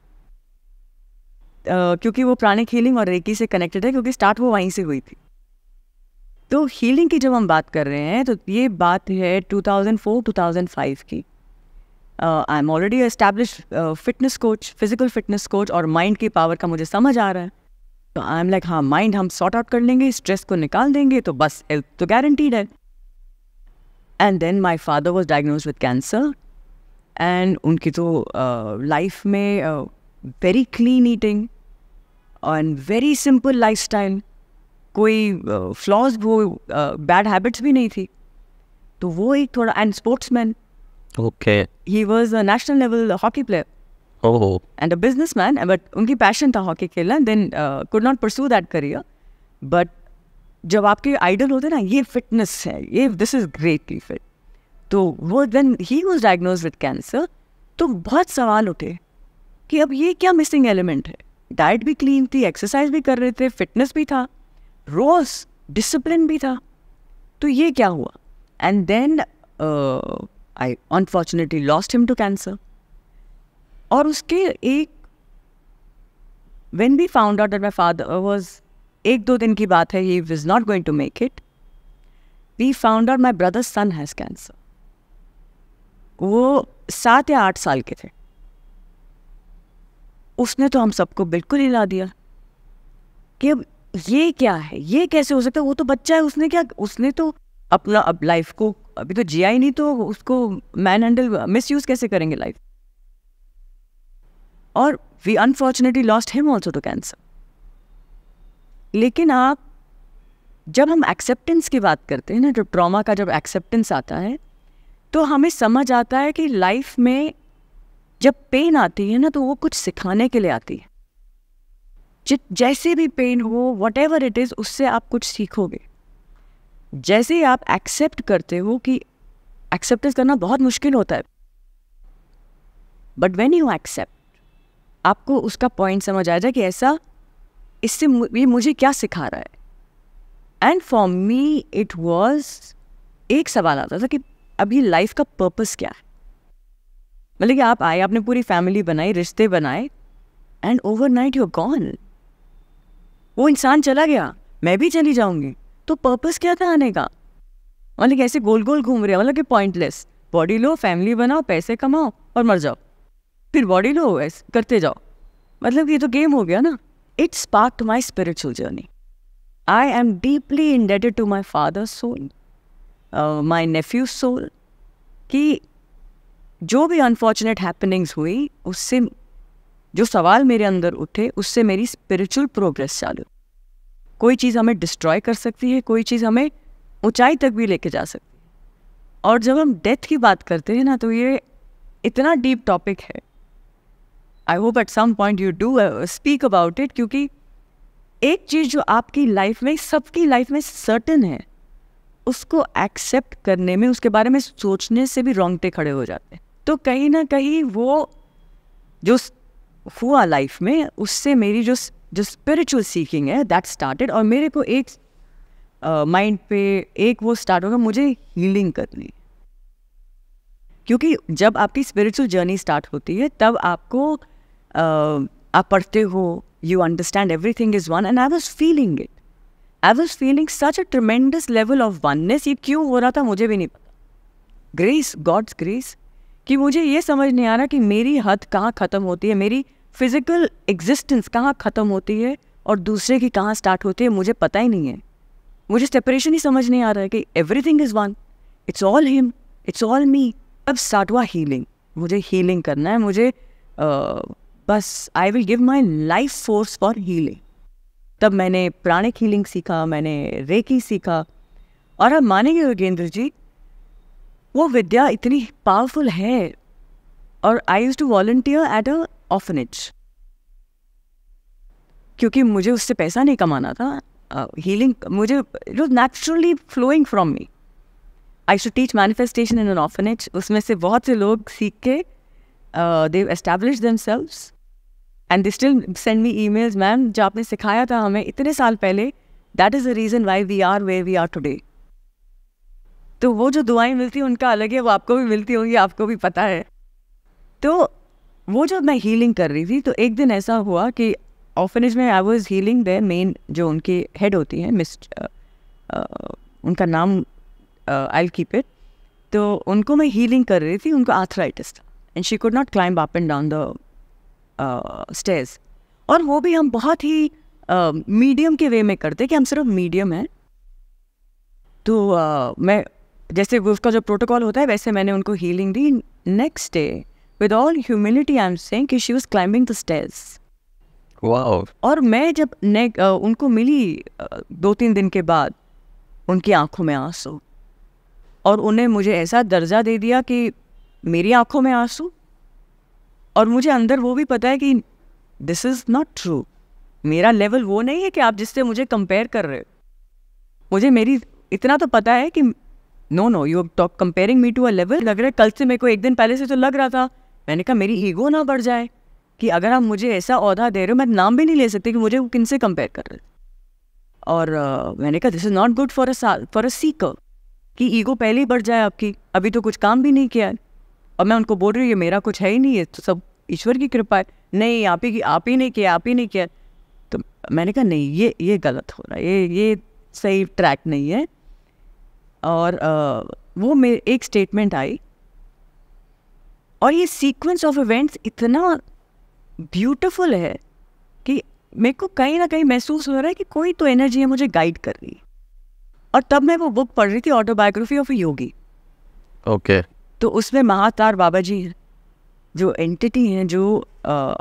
क्योंकि वो प्राणिक हीलिंग और रेकी से कनेक्टेड है क्योंकि स्टार्ट वो वहीं से हुई थी तो हीलिंग की जब हम बात कर रहे हैं तो ये बात है 2004-2005 की I am already establish fitness coach physical fitness coach और माइंड की पावर का मुझे समझ आ रहा है तो आई एम लाइक हाँ माइंड हम सॉर्ट आउट कर लेंगे स्ट्रेस को निकाल देंगे तो बस हेल्थ तो गारंटीड है and then my father was diagnose with cancer and उनकी तो लाइफ uh, में very clean eating and very simple lifestyle कोई फ्लॉज uh, वो बैड uh, हैबिट्स भी नहीं थी तो वो एक थोड़ा and sportsman okay he was a national level hockey player Oh. And a businessman, but उनकी passion था hockey खेलना, then uh, could not pursue that career. But जब आपके idol होते ना, ये fitness है, ये this is greatly fit. तो वो when he was diagnosed with cancer, तो बहुत सवाल उठे कि अब ये क्या मिसिंग एलिमेंट है डाइट भी क्लीन थी एक्सरसाइज भी कर रहे थे फिटनेस भी था रोज डिसिप्लिन भी था तो ये क्या हुआ and then I unfortunately lost him to cancer और उसके एक when we found out that my father was एक दो दिन की बात है he was not going to make it we found out my brother son has cancer वो सात या आठ साल के थे उसने तो हम सबको बिल्कुल हिला दिया कि अब ये क्या है ये कैसे हो सकता है वो तो बच्चा है उसने क्या उसने तो अपना अब लाइफ को अभी तो जिया ही नहीं तो उसको मैन हैंडल मिस यूज कैसे करेंगे लाइफ और we unfortunately lost him also to cancer लेकिन आप जब हम एक्सेप्टेंस की बात करते हैं ना जब ट्रॉमा का जब एक्सेप्टेंस आता है तो हमें समझ आता है कि लाइफ में जब पेन आती है ना तो वो कुछ सिखाने के लिए आती है जैसे भी पेन हो वट एवर इट इज़ उससे आप कुछ सीखोगे जैसे ही आप एक्सेप्ट करते हो कि एक्सेप्टेंस करना बहुत मुश्किल होता है बट वेन यू एक्सेप्ट आपको उसका पॉइंट समझ आ जाए कि ऐसा इससे ये मुझे क्या सिखा रहा है and for me it was एक सवाल आता था कि अभी लाइफ का पर्पस क्या है मतलब कि आप आए आपने पूरी फैमिली बनाई रिश्ते बनाए and overnight you gone वो इंसान चला गया मैं भी चली जाऊंगी तो पर्पस क्या था आने का मतलब कैसे गोल गोल घूम रहे हो मतलब कि पॉइंटलेस बॉडी लो फैमिली बनाओ पैसे कमाओ और मर जाओ फिर बॉडी लो वैस करते जाओ मतलब ये तो गेम हो गया ना it spark my spiritual journey I am deeply indebted to my father soul my nephew soul कि जो भी अनफॉर्चुनेट हैपनिंग्स हुई उससे जो सवाल मेरे अंदर उठे उससे मेरी स्पिरिचुअल प्रोग्रेस चालू कोई चीज़ हमें डिस्ट्रॉय कर सकती है कोई चीज़ हमें ऊंचाई तक भी लेके जा सकती है और जब हम डेथ की बात करते हैं ना तो ये इतना डीप टॉपिक है I hope at some point you do speak about it क्योंकि एक चीज़ जो आपकी लाइफ में सबकी लाइफ में सर्टन है उसको एक्सेप्ट करने में उसके बारे में सोचने से भी रोंगटे खड़े हो जाते हैं तो कहीं ना कहीं वो जो हुआ लाइफ में उससे मेरी जो जो स्पिरिचुअल सीकिंग है दैट स्टार्टेड और मेरे को एक माइंड uh, पे एक वो स्टार्ट होगा मुझे हीलिंग करनी क्योंकि जब आपकी स्पिरिचुअल जर्नी स्टार्ट होती है तब आपको uh, आप पढ़ते हो you understand everything is one and I was feeling it I was feeling such a tremendous level of oneness ये क्यों हो रहा था मुझे भी नहीं पता ग्रेस गॉड्स ग्रेस कि मुझे ये समझ नहीं आ रहा कि मेरी हद कहाँ ख़त्म होती है मेरी फिज़िकल एग्जिस्टेंस कहाँ ख़त्म होती है और दूसरे की कहाँ स्टार्ट होती है मुझे पता ही नहीं है मुझे सेपरेशन ही समझ नहीं आ रहा है कि everything is one it's all him it's all me अब स्टार्ट हुआ हीलिंग मुझे हीलिंग करना है मुझे आ, बस I will give my life force for healing तब मैंने प्राणिक हीलिंग सीखा मैंने रेकी सीखा और अब मानेंगे योगेंद्र जी वो विद्या इतनी पावरफुल है और I use to volunteer at a orphanage क्योंकि मुझे उससे पैसा नहीं कमाना था हीलिंग uh, मुझे it was naturally flowing from me I should teach manifestation in an orphanage उसमें से बहुत से लोग सीख के they establish themselves and they still send me emails ma'am जो आपने सिखाया था हमें इतने साल पहले that is the reason why we are where we are today तो वो जो दुआएं मिलती हैं उनका अलग है वो आपको भी मिलती होंगी आपको भी पता है तो वो जब मैं हीलिंग कर रही थी तो एक दिन ऐसा हुआ कि ऑफिनिज में I was healing the main जो उनकी हेड होती है मिस uh, uh, उनका नाम आई कीप इट तो उनको मैं हीलिंग कर रही थी उनको आर्थराइटिस था and she could not climb up and down the stage और वो भी हम बहुत ही मीडियम uh, के वे में करते कि हम सिर्फ मीडियम हैं तो uh, मैं जैसे उसका जो प्रोटोकॉल होता है वैसे मैंने उनको हीलिंग दी next day with all humility I am saying कि she was climbing the stairs wow और मैं जब ने उनको मिली दो तीन दिन के बाद उनकी आंखों में आंसू और उन्हें मुझे ऐसा दर्जा दे दिया कि मेरी आंखों में आंसू और मुझे अंदर वो भी पता है कि दिस इज़ नॉट ट्रू मेरा लेवल वो नहीं है कि आप जिससे मुझे कंपेयर कर रहे हो मुझे मेरी इतना तो पता है कि no no you talk comparing me to a level लग रहा है कल से मेरे को एक दिन पहले से तो लग रहा था मैंने कहा मेरी ईगो ना बढ़ जाए कि अगर आप मुझे ऐसा अहदा दे रहे हो मैं नाम भी नहीं ले सकती कि मुझे वो किन से कंपेयर कर रहे और uh, मैंने कहा this is not good for a for a seeker कि ईगो पहले ही बढ़ जाए आपकी अभी तो कुछ काम भी नहीं किया है और मैं उनको बोल रही हूँ ये मेरा कुछ है ही नहीं है तो सब ईश्वर की कृपा है नहीं आप ही आप ही नहीं किया आप ही नहीं किया तो मैंने कहा नहीं ये ये गलत हो रहा है ये ये सही ट्रैक नहीं है और uh, वो मेरे एक स्टेटमेंट आई और ये सीक्वेंस ऑफ इवेंट्स इतना ब्यूटिफुल है कि मेरे को कहीं ना कहीं महसूस हो रहा है कि कोई तो एनर्जी है मुझे गाइड कर रही और तब मैं वो बुक पढ़ रही थी ऑटोबायोग्राफी ऑफ योगी ओके तो उसमें महातार बाबा जी हैं जो एंटिटी हैं जो आ,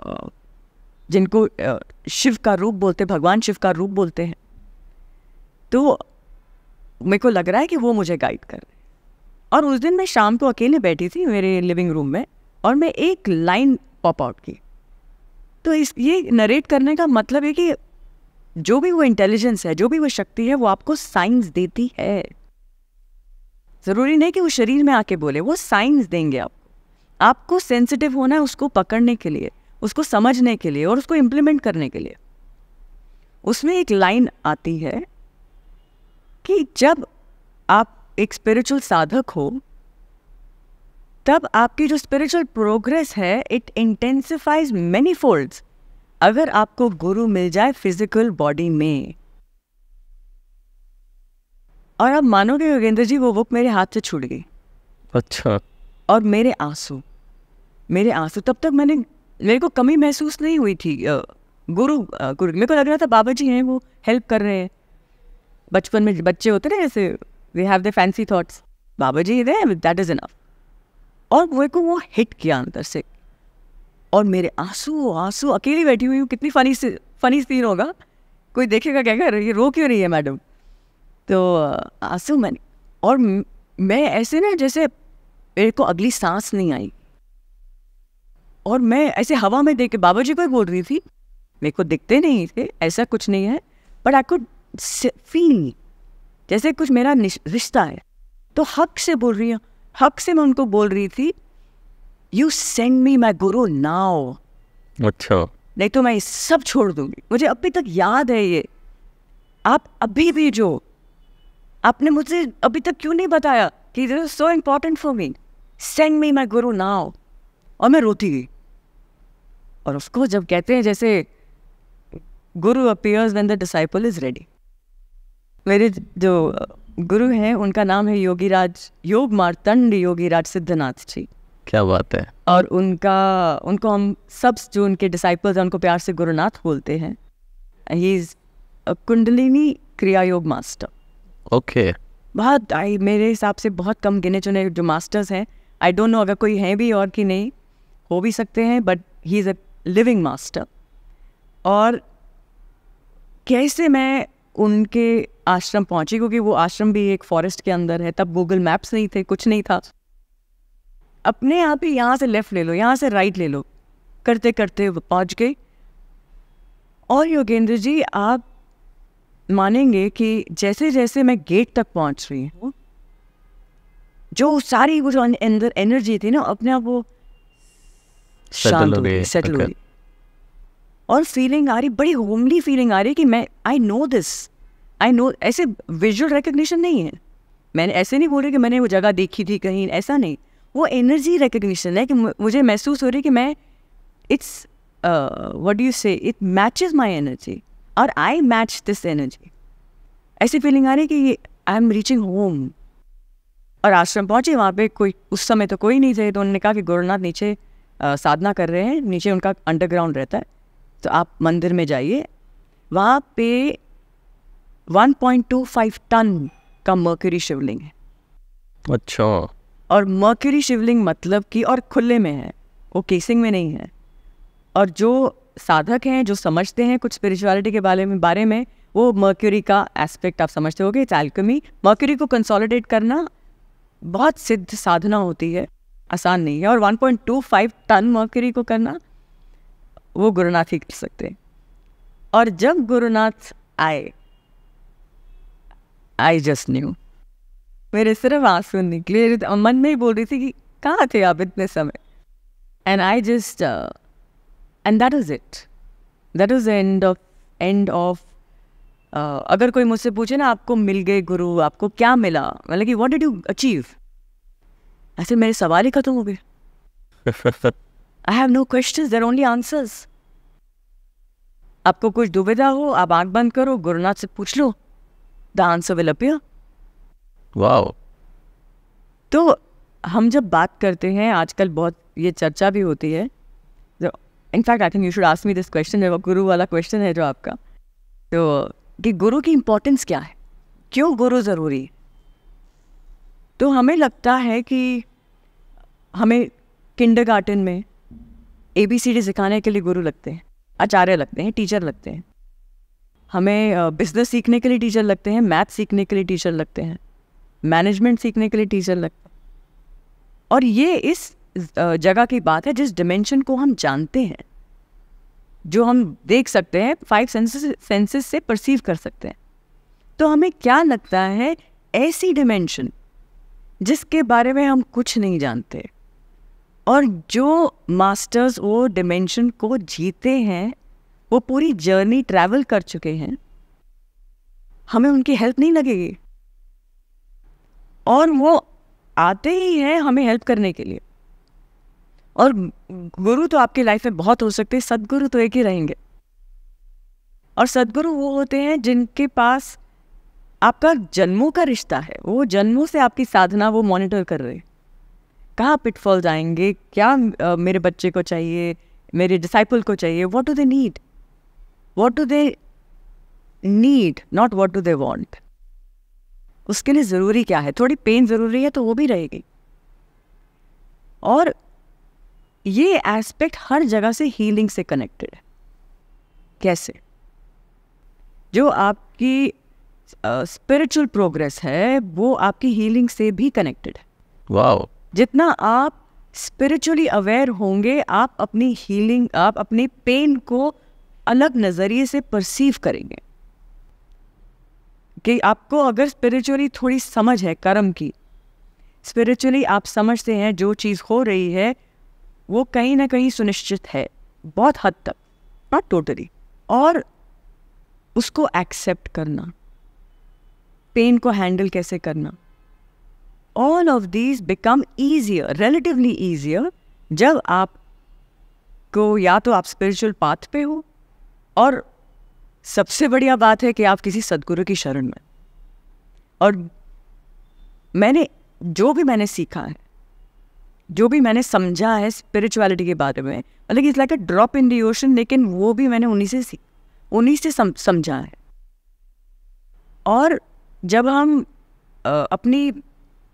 जिनको आ, शिव का रूप बोलते भगवान शिव का रूप बोलते हैं तो मेरे को लग रहा है कि वो मुझे गाइड कर रहे हैं और उस दिन मैं शाम को अकेले बैठी थी मेरे लिविंग रूम में और मैं एक लाइन पॉप आउट की तो इस ये नरेट करने का मतलब है कि जो भी वो इंटेलिजेंस है जो भी वो शक्ति है वो आपको साइंस देती है ज़रूरी नहीं कि वो शरीर में आके बोले वो साइंस देंगे आपको आपको सेंसिटिव होना है उसको पकड़ने के लिए उसको समझने के लिए और उसको इम्प्लीमेंट करने के लिए उसमें एक लाइन आती है कि जब आप एक स्पिरिचुअल साधक हो तब आपकी जो स्पिरिचुअल प्रोग्रेस है इट इंटेंसिफाइज मैनी फोल्ड अगर आपको गुरु मिल जाए फिजिकल बॉडी में और आप मानोगे योगेंद्र जी वो बुक मेरे हाथ से छूट गई अच्छा और मेरे आंसू मेरे आंसू तब तक मैंने मेरे को कमी महसूस नहीं हुई थी गुरु गुरु मेरे को लग रहा था बाबा जी हैं वो हेल्प कर रहे हैं बचपन में बच्चे होते ना जैसे they have the fancy thoughts Baba ji दे दैट इज़ इनफ और वो को वो हिट किया अंदर से और मेरे आंसू आंसू अकेली बैठी हुई हूँ कितनी फनी से फनी सीन होगा कोई देखेगा क्या कर ये रो क्यों रही है मैडम तो uh, आंसू मैंने और मैं ऐसे ना जैसे मेरे को अगली सांस नहीं आई और मैं ऐसे हवा में देख के बाबा जी को बोल रही थी मेरे को दिखते नहीं थे ऐसा कुछ नहीं है बट आई कुड फील जैसे कुछ मेरा रिश्ता है तो हक से बोल रही हूँ हक से मैं उनको बोल रही थी you send me my guru नाओ अच्छा नहीं तो मैं सब छोड़ दूंगी मुझे अभी तक याद है ये आप अभी भी जो आपने मुझे अभी तक क्यों नहीं बताया कि this is so important for me send me my guru now और मैं रोती गई और उसको जब कहते हैं जैसे guru appears when the disciple is ready मेरे जो गुरु हैं उनका नाम है योगी राज योग मारतंड योगी राज सिद्धनाथ जी क्या बात है और उनका उनको हम सब जो उनके डिसाइपल्स हैं उनको प्यार से गुरुनाथ बोलते हैं ही इज कुंडलिनी क्रिया योग मास्टर ओके बहुत आई मेरे हिसाब से बहुत कम गिने चुने जो मास्टर्स हैं आई डोंट नो अगर कोई है भी और कि नहीं हो भी सकते हैं but he is a living master और कैसे मैं उनके आश्रम पहुंची क्योंकि वो आश्रम भी एक फॉरेस्ट के अंदर है तब गूगल मैप्स नहीं थे कुछ नहीं था अपने आप ही यहाँ से लेफ़्ट ले लो यहाँ से राइट ले लो करते करते वो पहुँच गए और योगेंद्र जी आप मानेंगे कि जैसे जैसे मैं गेट तक पहुँच रही हूँ जो सारी कुछ अंदर एनर्जी थी ना अपने आप वो शांत हो गई सेटल हो गई और फीलिंग आ रही बड़ी होमली फीलिंग आ रही कि मैं I know this I know ऐसे विजुअल रिकग्निशन नहीं है मैंने ऐसे नहीं बोल रही कि मैंने वो जगह देखी थी कहीं ऐसा नहीं वो एनर्जी रिकग्निशन है कि मुझे महसूस हो रही कि मैं it's what do say it matches my energy और आई मैच दिस एनर्जी ऐसी फीलिंग आ रही कि आई एम रीचिंग होम और आश्रम पहुंचे वहाँ पे कोई उस समय तो कोई नहीं थे तो उन्होंने कहा कि गुरुनाथ नीचे आ, uh, साधना कर रहे हैं नीचे उनका अंडरग्राउंड रहता है तो आप मंदिर में जाइए वहाँ पे 1.25 टन का मर्क्यूरी शिवलिंग है अच्छा और मर्क्यूरी शिवलिंग मतलब कि और खुले में है वो केसिंग में नहीं है और जो साधक हैं जो समझते हैं कुछ स्पिरिचुअलिटी के बारे में बारे में वो मर्क्यूरी का एस्पेक्ट आप समझते हो गए एल्कमी मर्क्यूरी को कंसोलिडेट करना बहुत सिद्ध साधना होती है आसान नहीं है और 1.25 टन मर्क्यूरी को करना वो गुरुनाथ ही कर सकते और जब गुरुनाथ आए आई जस्ट न्यू मेरे सिर्फ आंसू निकले मन में ही बोल रही थी कि कहाँ थे आप इतने समय and I just and that is it that is end of end of अगर कोई मुझसे पूछे ना आपको मिल गए गुरु आपको क्या मिला मतलब कि वॉट डिड यू अचीव ऐसे मेरे सवाल ही खत्म हो गए I have no question there only answers आपको कुछ दुविधा हो आप आंख बंद करो गुरुनाथ से पूछ लो the answer will appear wow तो हम जब बात करते हैं आजकल बहुत ये चर्चा भी होती है in fact I think you should ask me this question वो गुरु वाला क्वेश्चन है जो आपका तो कि गुरु की इम्पोर्टेंस क्या है क्यों गुरु ज़रूरी तो हमें लगता है कि हमें किंडर में ए बी सी डी सिखाने के लिए गुरु लगते हैं आचार्य लगते हैं टीचर लगते हैं हमें बिजनेस सीखने के लिए टीचर लगते हैं मैथ सीखने के लिए टीचर लगते हैं मैनेजमेंट सीखने के लिए टीचर लगते हैं और ये इस जगह की बात है जिस डिमेंशन को हम जानते हैं जो हम देख सकते हैं फाइव सेंसेस सेंसेस से परसीव कर सकते हैं तो हमें क्या लगता है ऐसी डिमेंशन जिसके बारे में हम कुछ नहीं जानते और जो मास्टर्स वो डिमेंशन को जीते हैं वो पूरी जर्नी ट्रैवल कर चुके हैं हमें उनकी हेल्प नहीं लगेगी और वो आते ही हैं हमें हेल्प करने के लिए और गुरु तो आपकी लाइफ में बहुत हो सकते हैं सदगुरु तो एक ही रहेंगे और सदगुरु वो होते हैं जिनके पास आपका जन्मों का रिश्ता है वो जन्मों से आपकी साधना वो मॉनिटर कर रहे हैं कहाँ पिटफॉल जाएंगे क्या मेरे बच्चे को चाहिए मेरे डिसाइपल को चाहिए what do they need what do they need not what do they want उसके लिए ज़रूरी क्या है थोड़ी पेन ज़रूरी है तो वो भी रहेगी और ये एस्पेक्ट हर जगह से हीलिंग से कनेक्टेड है कैसे जो आपकी स्पिरिचुअल uh, प्रोग्रेस है वो आपकी हीलिंग से भी कनेक्टेड है वाह wow. जितना आप स्पिरिचुअली अवेयर होंगे आप अपनी हीलिंग आप अपने पेन को अलग नज़रिए से परसीव करेंगे कि आपको अगर स्पिरिचुअली थोड़ी समझ है कर्म की स्पिरिचुअली आप समझते हैं जो चीज़ हो रही है वो कहीं ना कहीं सुनिश्चित है बहुत हद तक नॉट टोटली और उसको एक्सेप्ट करना पेन को हैंडल कैसे करना all of these become easier relatively easier जब आप को या तो आप स्पिरिचुअल पाथ पे हो और सबसे बढ़िया बात है कि आप किसी सदगुरु की शरण में और मैंने जो भी मैंने सीखा है जो भी मैंने समझा है स्पिरिचुअलिटी के बारे में मतलब it's like a drop in the ocean लेकिन वो भी मैंने उन्हीं से सीख उन्हीं से सम, समझा है और जब हम आ, अपनी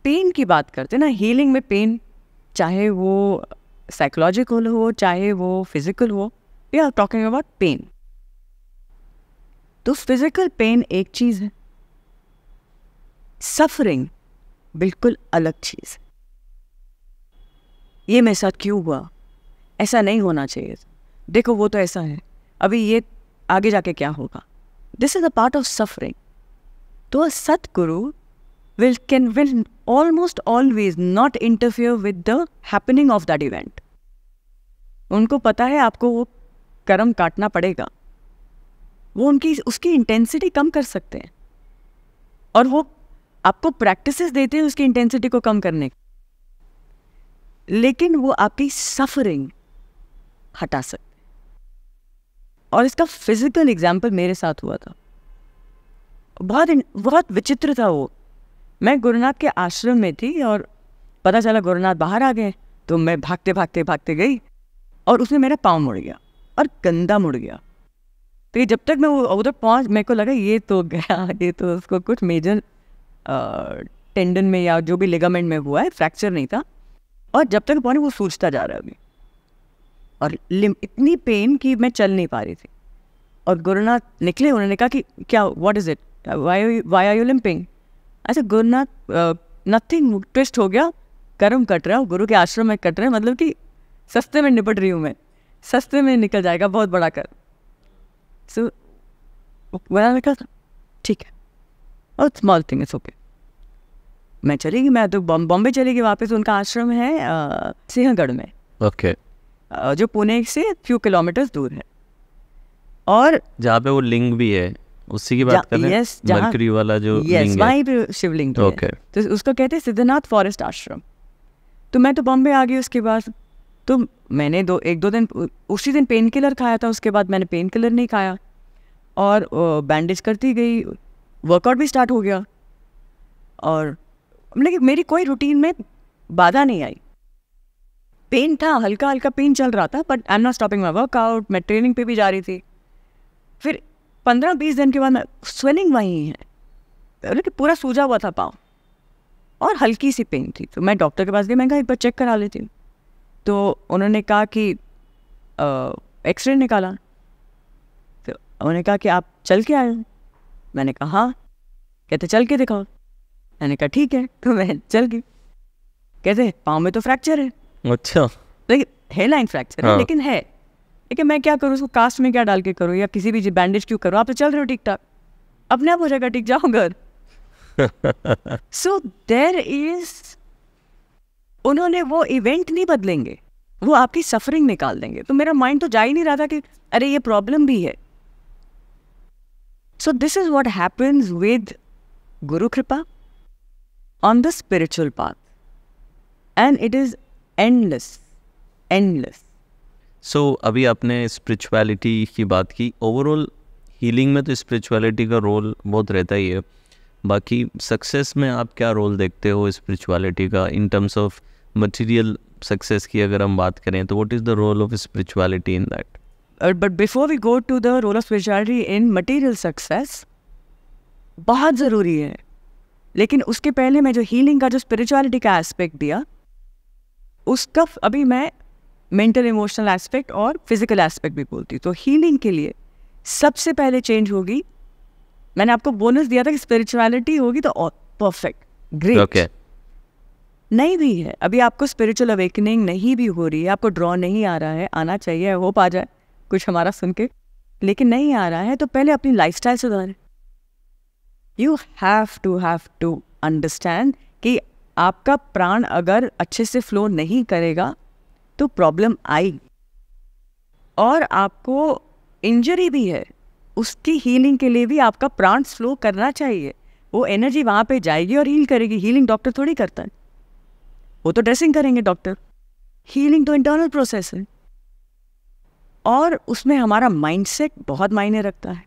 पेन की बात करते हैं ना हीलिंग में पेन चाहे वो साइकोलॉजिकल हो चाहे वो फिजिकल हो we are talking about pain तो फिजिकल पेन एक चीज़ है सफरिंग बिल्कुल अलग चीज़ है ये मेरे साथ क्यों हुआ ऐसा नहीं होना चाहिए देखो वो तो ऐसा है अभी ये आगे जाके क्या होगा this is a part of suffering तो Satguru will can will almost always not interfere with the happening of that event. उनको पता है आपको वो कर्म काटना पड़ेगा वो उनकी उसकी इंटेंसिटी कम कर सकते हैं और वो आपको प्रैक्टिसेस देते हैं उसकी इंटेंसिटी को कम करने लेकिन वो आपकी सफरिंग हटा सकते और इसका फिजिकल एग्जाम्पल मेरे साथ हुआ था बहुत बहुत विचित्र था वो मैं गुरुनाथ के आश्रम में थी और पता चला गुरुनाथ बाहर आ गए तो मैं भागते भागते भागते गई और उसने मेरा पाँव मुड़ गया और गंदा मुड़ गया तो जब तक मैं वो उधर पहुँच मेरे को लगा ये तो गया ये तो उसको कुछ मेजर टेंडन में या जो भी लिगामेंट में हुआ है फ्रैक्चर नहीं था और जब तक पहुँचे वो सूझता जा रहा है अभी और लिम इतनी पेन कि मैं चल नहीं पा रही थी और गुरुनाथ निकले उन्होंने कहा कि क्या what is it why why are you limping अच्छा गुरु नाथ नथिंग ट्विस्ट हो गया कर्म कट रहा गुरु के आश्रम में कट रहे मतलब कि सस्ते में निपट रही हूँ मैं सस्ते में निकल जाएगा बहुत बड़ा कर सो बड़ा निकल ठीक है और स्मॉल थिंग इज ओके मैं चली गई मैं तो बॉम्बे चली गई वापस उनका आश्रम है सिंहगढ़ में ओके okay. जो पुणे से फ्यू किलोमीटर्स दूर है और जहाँ पे वो लिंग भी है उसी की बात कर रहे हैं यस मरकरी वाला जो यस वहीं पे शिवलिंग ओके तो उसको कहते हैं सिद्धनाथ फॉरेस्ट आश्रम तो मैं तो बॉम्बे आ गई उसके बाद तो मैंने दो एक दो दिन उसी दिन पेन किलर खाया था उसके बाद मैंने पेन किलर नहीं खाया और बैंडेज करती गई वर्कआउट भी स्टार्ट हो गया और लेकिन मतलब मेरी कोई रूटीन में बाधा नहीं आई पेन था हल्का हल्का पेन चल रहा था but I am not stopping my workout मैं ट्रेनिंग पे भी जा रही थी फिर पंद्रह बीस दिन के बाद स्वेलिंग वहीं है लेकिन तो पूरा सूजा हुआ था पाँव और हल्की सी पेन थी तो मैं डॉक्टर के पास गई मैं कहा एक बार चेक करा लेती हूँ तो उन्होंने कहा कि एक्सरे निकाला तो उन्होंने कहा कि आप चल के आए मैंने कहा हाँ कहते चल के दिखाओ मैंने कहा ठीक है तो मैं चल गई कहते पाँव में तो फ्रैक्चर है अच्छा लेकिन है लाइन फ्रैक्चर है लेकिन है लेकिन मैं क्या करूँ उसको कास्ट में क्या डाल के करूँ या किसी भी बैंडेज क्यों करूँ आप तो चल रहे हो ठीक ठाक अपने आप हो जाएगा ठीक जाओ घर सो देर इज उन्होंने वो इवेंट नहीं बदलेंगे वो आपकी सफरिंग निकाल देंगे तो मेरा माइंड तो जा ही नहीं रहा था कि अरे ये प्रॉब्लम भी है so this is what happens with guru kripa on the spiritual path and it is endless endless so so, अभी आपने स्पिरिचुअलिटी की बात की ओवरऑल हीलिंग में तो स्पिरिचुअलिटी का रोल बहुत रहता ही है बाकी सक्सेस में आप क्या रोल देखते हो स्पिरिचुअलिटी का in terms of material success की अगर हम बात करें तो what is the role of spirituality in that but before we go to the role of spirituality in material success बहुत ज़रूरी है लेकिन उसके पहले मैं जो हीलिंग का जो स्पिरिचुअलिटी का एस्पेक्ट दिया उसका अभी मैं मेंटल इमोशनल एस्पेक्ट और फिजिकल एस्पेक्ट भी बोलती हूँ तो हीलिंग के लिए सबसे पहले चेंज होगी मैंने आपको बोनस दिया था कि स्पिरिचुअलिटी होगी तो परफेक्ट ग्रेट okay. नहीं भी है अभी आपको स्पिरिचुअल अवेकनिंग नहीं भी हो रही है आपको ड्रॉ नहीं आ रहा है आना चाहिए होप आ जाए कुछ हमारा सुन के लेकिन नहीं आ रहा है तो पहले अपनी लाइफ स्टाइल सुधारे you have to have to understand कि आपका प्राण अगर अच्छे से फ्लो नहीं करेगा तो प्रॉब्लम आई और आपको इंजरी भी है उसकी हीलिंग के लिए भी आपका प्राण स्लो करना चाहिए वो एनर्जी वहाँ पे जाएगी और हील करेगी हीलिंग डॉक्टर थोड़ी करता है वो तो ड्रेसिंग करेंगे डॉक्टर हीलिंग तो इंटरनल प्रोसेस है और उसमें हमारा माइंडसेट बहुत मायने रखता है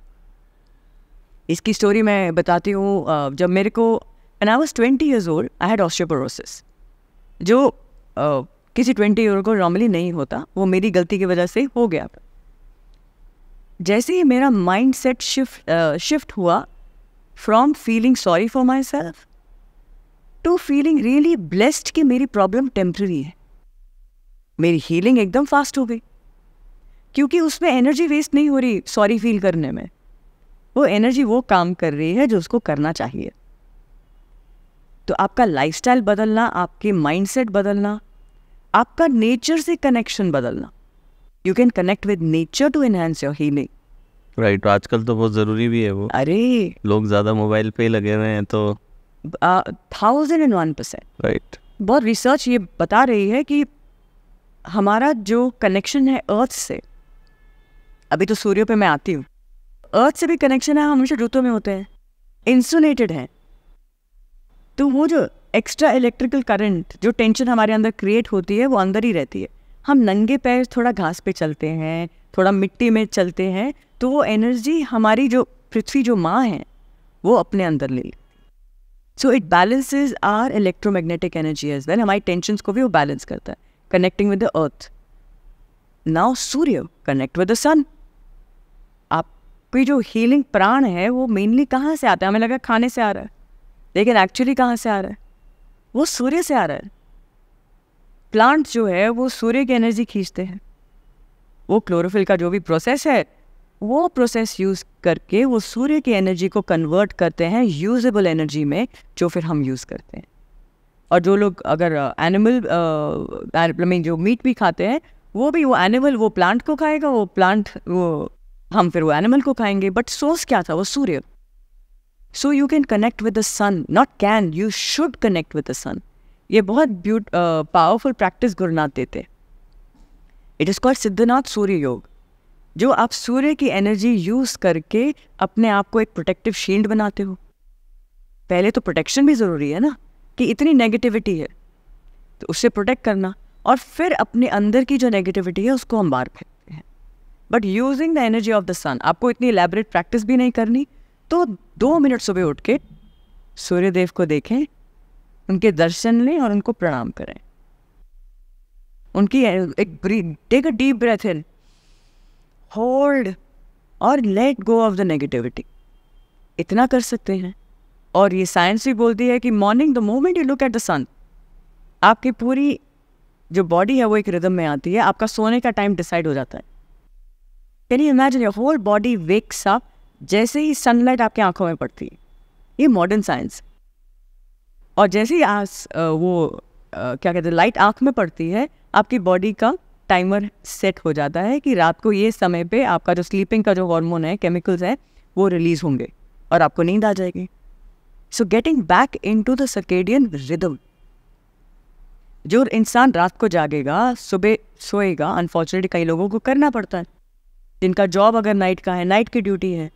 इसकी स्टोरी मैं बताती हूँ जब मेरे को an I was twenty years old I had osteoporosis जो uh, किसी ट्वेंटी ईयर को नॉर्मली नहीं होता वो मेरी गलती की वजह से हो गया जैसे ही मेरा माइंड सेट शिफ्ट शिफ्ट हुआ from feeling sorry for myself to feeling really blessed कि मेरी प्रॉब्लम टेम्प्रेरी है मेरी हीलिंग एकदम फास्ट हो गई क्योंकि उसमें एनर्जी वेस्ट नहीं हो रही सॉरी फील करने में वो एनर्जी वो काम कर रही है जो उसको करना चाहिए तो आपका लाइफस्टाइल बदलना आपके माइंडसेट बदलना आपका नेचर से कनेक्शन बदलना you can connect with nature to enhance your healing right आजकल तो बहुत जरूरी भी है वो अरे लोग ज्यादा मोबाइल पे लगे हुए हैं तो thousand and one percent right बहुत रिसर्च ये बता रही है कि हमारा जो कनेक्शन है अर्थ से अभी तो सूर्य पे मैं आती हूँ अर्थ से भी कनेक्शन है हमेशा जूतों में होते हैं इंसुलेटेड है तो वो जो एक्स्ट्रा इलेक्ट्रिकल करंट जो टेंशन हमारे अंदर क्रिएट होती है वो अंदर ही रहती है हम नंगे पैर थोड़ा घास पे चलते हैं थोड़ा मिट्टी में चलते हैं तो वो एनर्जी हमारी जो पृथ्वी जो माँ है वो अपने अंदर ले ली so it balances are electromagnetic energy as well हमारी टेंशन को भी वो बैलेंस करता है connecting with the earth now सूर्य कनेक्ट विद द सन आपकी जो हीलिंग प्राण है वो मेनली कहाँ से आता है हमें लगा खाने से आ रहा है लेकिन एक्चुअली कहाँ से आ रहा है वो सूर्य से आ रहा है प्लांट जो है वो सूर्य की एनर्जी खींचते हैं वो क्लोरोफिल का जो भी प्रोसेस है वो प्रोसेस यूज़ करके वो सूर्य की एनर्जी को कन्वर्ट करते हैं यूजेबल एनर्जी में जो फिर हम यूज़ करते हैं और जो लोग अगर एनिमल आई मीन जो मीट भी खाते हैं वो भी वो एनिमल वो प्लांट को खाएगा वो प्लांट वो हम फिर वो एनिमल को खाएंगे बट सोर्स क्या था वो सूर्य so you can connect with the sun not can you should connect with the sun ये बहुत ब्यूट पावरफुल प्रैक्टिस गुरुनाथ देते it is called Siddhanath Surya Yoga जो आप सूर्य की एनर्जी यूज़ करके अपने आप को एक प्रोटेक्टिव शील्ड बनाते हो पहले तो प्रोटेक्शन भी ज़रूरी है ना कि इतनी नेगेटिविटी है तो उससे प्रोटेक्ट करना और फिर अपने अंदर की जो नेगेटिविटी है उसको हम बाहर फेंकते हैं but using the energy of the sun आपको इतनी एलेबरेट प्रैक्टिस भी नहीं करनी तो दो मिनट सुबह उठ के सूर्यदेव को देखें उनके दर्शन लें और उनको प्रणाम करें उनकी एक take a deep breath in hold और let go of the negativity इतना कर सकते हैं और ये साइंस भी बोलती है कि morning the moment you look at the sun आपकी पूरी जो बॉडी है वो एक रिदम में आती है आपका सोने का टाइम डिसाइड हो जाता है can you imagine your whole body wakes up जैसे ही सनलाइट आपकी आंखों में पड़ती है ये मॉडर्न साइंस और जैसे ही आस वो क्या कहते हैं लाइट आंख में पड़ती है आपकी बॉडी का टाइमर सेट हो जाता है कि रात को ये समय पे आपका जो स्लीपिंग का जो हार्मोन है केमिकल्स हैं वो रिलीज़ होंगे और आपको नींद आ जाएगी so getting back into the circadian rhythm जो इंसान रात को जागेगा सुबह सोएगा अनफॉर्चुनेटली कई लोगों को करना पड़ता है जिनका जॉब अगर नाइट का है नाइट की ड्यूटी है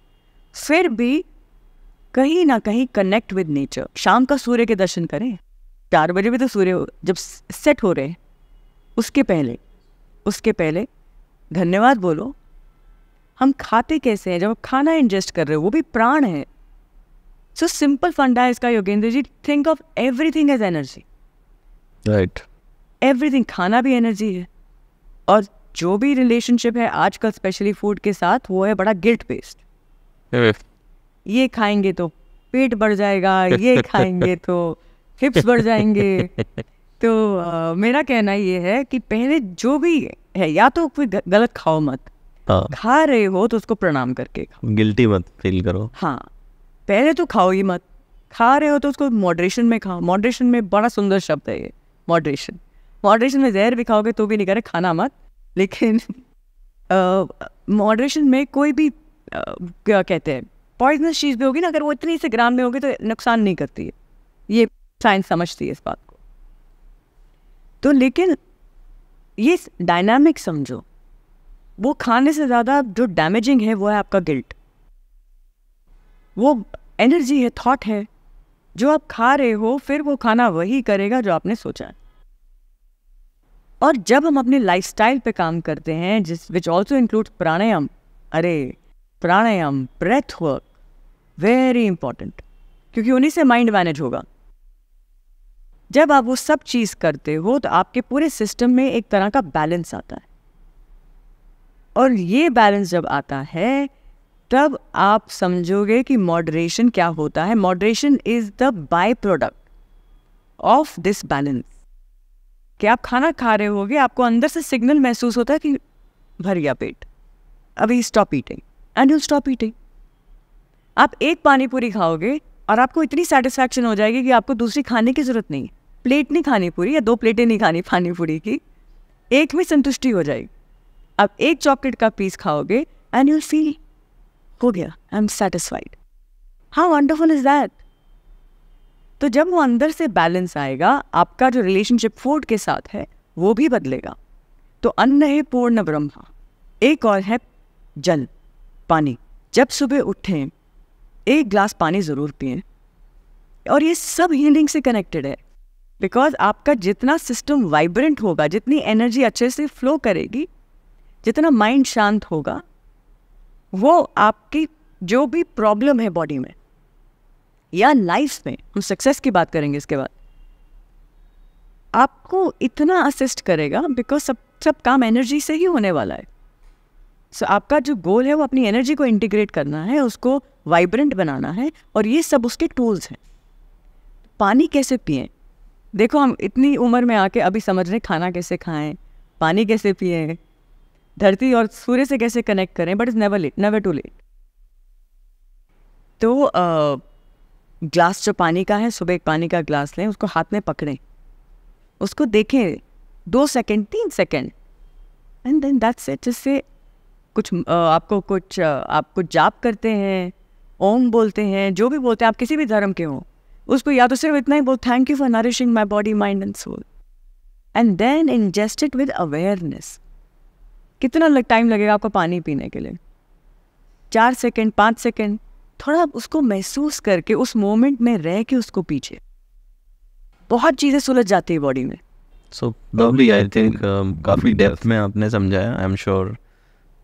फिर भी कहीं ना कहीं कनेक्ट विद नेचर शाम का सूर्य के दर्शन करें चार बजे भी तो सूर्य जब सेट हो रहे हैं उसके पहले उसके पहले धन्यवाद बोलो हम खाते कैसे हैं जब खाना इंजेस्ट कर रहे हो वो भी प्राण है सो सिंपल फंडा है इसका Yogendra ji think of everything as energy right everything खाना भी एनर्जी है और जो भी रिलेशनशिप है आजकल स्पेशली फूड के साथ वो है बड़ा गिल्ट बेस्ड ये खाएंगे तो पेट बढ़ जाएगा ये खाएंगे तो हिप्स बढ़ जाएंगे तो आ, मेरा कहना ये है कि पहले जो भी है या तो कोई गलत खाओ मत हाँ। खा रहे हो तो उसको प्रणाम करके खाओ गिल्टी मत फील करो हाँ पहले तो खाओ ही मत खा रहे हो तो उसको मॉडरेशन में खाओ मॉडरेशन में बड़ा सुंदर शब्द है ये मॉडरेशन मॉडरेशन में जहर भी खाओगे तो भी नहीं करे खाना मत लेकिन मॉडरेशन में कोई भी क्या कहते हैं पॉइजनस चीज़ भी होगी ना अगर वो इतनी से ग्राम में होगी तो नुकसान नहीं करती है ये साइंस समझती है इस बात को तो लेकिन ये डायनामिक समझो वो खाने से ज़्यादा जो डैमेजिंग है वो है आपका गिल्ट वो एनर्जी है थॉट है जो आप खा रहे हो फिर वो खाना वही करेगा जो आपने सोचा है और जब हम अपने लाइफस्टाइल पे काम करते हैं जिस विच ऑल्सो इंक्लूड प्राणायाम अरे pranayama breath work very important क्योंकि उन्हीं से माइंड मैनेज होगा जब आप वो सब चीज़ करते हो तो आपके पूरे सिस्टम में एक तरह का बैलेंस आता है और ये बैलेंस जब आता है तब आप समझोगे कि मॉडरेशन क्या होता है moderation is the by product of this balance कि आप खाना खा रहे होगे आपको अंदर से सिग्नल महसूस होता है कि भर गया पेट अभी stop eating and you stop eating आप एक पानी पूरी खाओगे और आपको इतनी सेटिस्फैक्शन हो जाएगी कि आपको दूसरी खाने की ज़रूरत नहीं प्लेट नहीं खानी पूरी या दो प्लेटें नहीं खानी पानी पूरी की एक में संतुष्टि हो जाएगी आप एक चॉकलेट का पीस खाओगे एंड यू फील हो गया I am satisfied how wonderful is that तो जब वो अंदर से बैलेंस आएगा आपका जो रिलेशनशिप फूड के साथ है वो भी बदलेगा तो अन्न है पूर्ण ब्रह्मा एक और है जल पानी जब सुबह उठें एक ग्लास पानी ज़रूर पिए और ये सब हीलिंग से कनेक्टेड है बिकॉज आपका जितना सिस्टम वाइब्रेंट होगा जितनी एनर्जी अच्छे से फ्लो करेगी जितना माइंड शांत होगा वो आपकी जो भी प्रॉब्लम है बॉडी में या लाइफ में हम सक्सेस की बात करेंगे इसके बाद आपको इतना असिस्ट करेगा बिकॉज सब सब काम एनर्जी से ही होने वाला है सो आपका जो गोल है वो अपनी एनर्जी को इंटीग्रेट करना है उसको वाइब्रेंट बनाना है और ये सब उसके टूल्स हैं पानी कैसे पिए देखो हम इतनी उम्र में आके अभी समझ रहे खाना कैसे खाएं पानी कैसे पिए धरती और सूर्य से कैसे कनेक्ट करें but is never late never too late तो ग्लास जो पानी का है सुबह एक पानी का ग्लास लें उसको हाथ में पकड़ें उसको देखें दो सेकेंड तीन second and then that's it जिससे कुछ आपको कुछ आप कुछ जाप करते हैं ओम बोलते हैं जो भी बोलते हैं आप किसी भी धर्म के हों उसको या तो सिर्फ इतना ही बोल thank you for nourishing my body mind and soul and then ingest it with awareness कितना टाइम लगेगा आपको पानी पीने के लिए चार सेकेंड पाँच सेकेंड थोड़ा उसको महसूस करके उस मोमेंट में रह के उसको पीछे बहुत चीज़ें सुलझ जाती है बॉडी में सो आई थिंक काफ़ी डेप्थ में आपने समझाया आई एम श्योर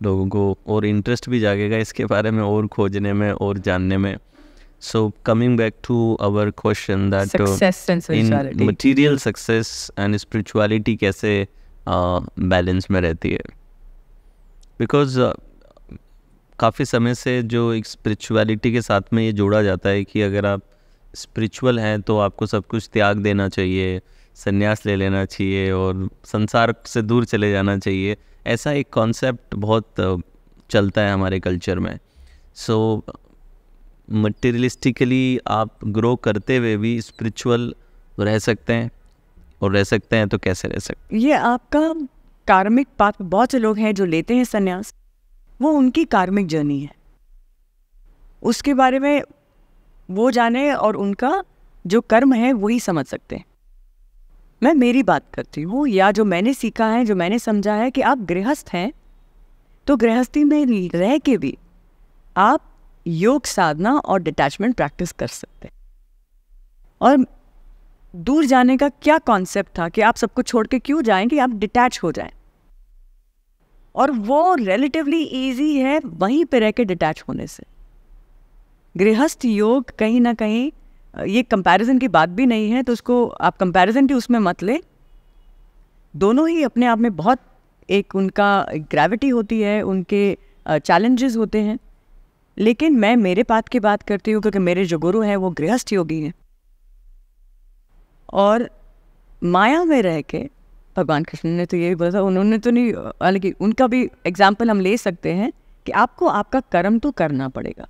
लोगों को और इंटरेस्ट भी जागेगा इसके बारे में और खोजने में और जानने में so coming back to our question that in uh, success and material कैसे बैलेंस uh, में रहती है बिकॉज uh, काफ़ी समय से जो एक स्पिरिचुअलिटी के साथ में ये जोड़ा जाता है कि अगर आप स्पिरिचुअल हैं तो आपको सब कुछ त्याग देना चाहिए संन्यास ले लेना चाहिए और संसार से दूर चले जाना चाहिए ऐसा एक कॉन्सेप्ट बहुत चलता है हमारे कल्चर में सो so, मटेरियलिस्टिकली आप ग्रो करते हुए भी स्पिरिचुअल रह सकते हैं और रह सकते हैं तो कैसे रह सकते हैं ये आपका कार्मिक पाथ बहुत से लोग हैं जो लेते हैं संन्यास वो उनकी कार्मिक जर्नी है उसके बारे में वो जाने और उनका जो कर्म है वही समझ सकते हैं मैं मेरी बात करती हूँ या जो मैंने सीखा है जो मैंने समझा है कि आप गृहस्थ हैं तो गृहस्थी में रह के भी आप योग साधना और डिटैचमेंट प्रैक्टिस कर सकते हैं और दूर जाने का क्या कॉन्सेप्ट था कि आप सबको छोड़ के क्यों जाएं कि आप डिटैच हो जाएं और वो रिलेटिवली इजी है वहीं पर रह के डिटैच होने से गृहस्थ योग कहीं ना कहीं ये कंपैरिजन की बात भी नहीं है तो उसको आप कंपैरिजन भी उसमें मत लें दोनों ही अपने आप में बहुत एक उनका ग्रेविटी होती है उनके चैलेंजेस होते हैं लेकिन मैं मेरे पात की बात करती हूँ क्योंकि मेरे जो गुरु हैं वो गृहस्थ योगी हैं और माया में रह के भगवान कृष्ण ने तो ये भी बोला था उन्होंने तो नहीं हालांकि उनका भी एग्जाम्पल हम ले सकते हैं कि आपको आपका कर्म तो करना पड़ेगा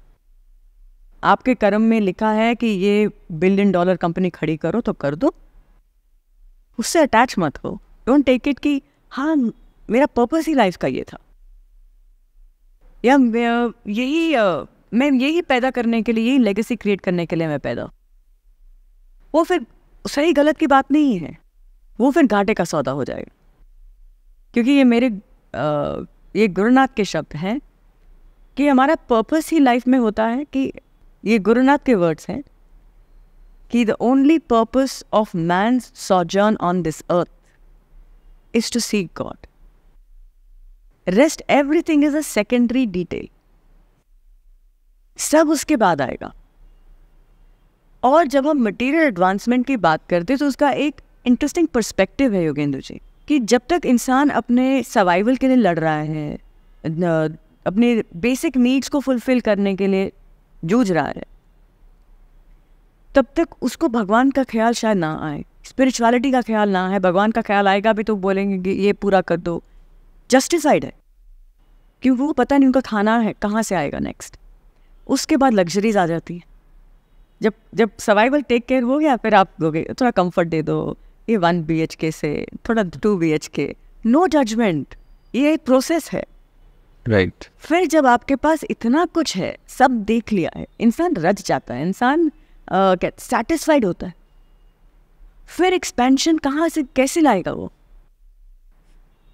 आपके कर्म में लिखा है कि ये बिलियन डॉलर कंपनी खड़ी करो तो कर दो उससे अटैच मत हो डोंट टेक इट कि हाँ मेरा पर्पस ही लाइफ का ये था या यही मैं यही पैदा करने के लिए यही लेगेसी क्रिएट करने के लिए मैं पैदा वो फिर सही गलत की बात नहीं है वो फिर घाटे का सौदा हो जाएगा क्योंकि ये मेरे आ, ये गुरुनाथ के शब्द हैं कि हमारा पर्पस ही लाइफ में होता है कि ये गुरुनाथ के वर्ड्स हैं कि the only purpose of man sojourn on this earth is to see God rest everything is a secondary detail सब उसके बाद आएगा और जब हम मटेरियल एडवांसमेंट की बात करते हैं तो उसका एक इंटरेस्टिंग पर्सपेक्टिव है योगेंद्र जी कि जब तक इंसान अपने सर्वाइवल के लिए लड़ रहा है अपने बेसिक नीड्स को फुलफिल करने के लिए जूझ रहा है तब तक उसको भगवान का ख्याल शायद ना आए स्पिरिचुअलिटी का ख्याल ना है भगवान का ख्याल आएगा भी तो बोलेंगे कि ये पूरा कर दो जस्टिसाइड है क्योंकि वो पता नहीं उनका खाना है कहाँ से आएगा नेक्स्ट उसके बाद लग्जरीज आ जाती है जब जब सर्वाइवल टेक केयर हो गया फिर आप दोगे थोड़ा कंफर्ट दे दो ये वन बी एच के से थोड़ा to be H K no judgment ये एक प्रोसेस है राइट right. फिर जब आपके पास इतना कुछ है सब देख लिया है इंसान रच जाता है इंसान सेटिस्फाइड uh, होता है फिर एक्सपेंशन कहाँ से कैसे लाएगा वो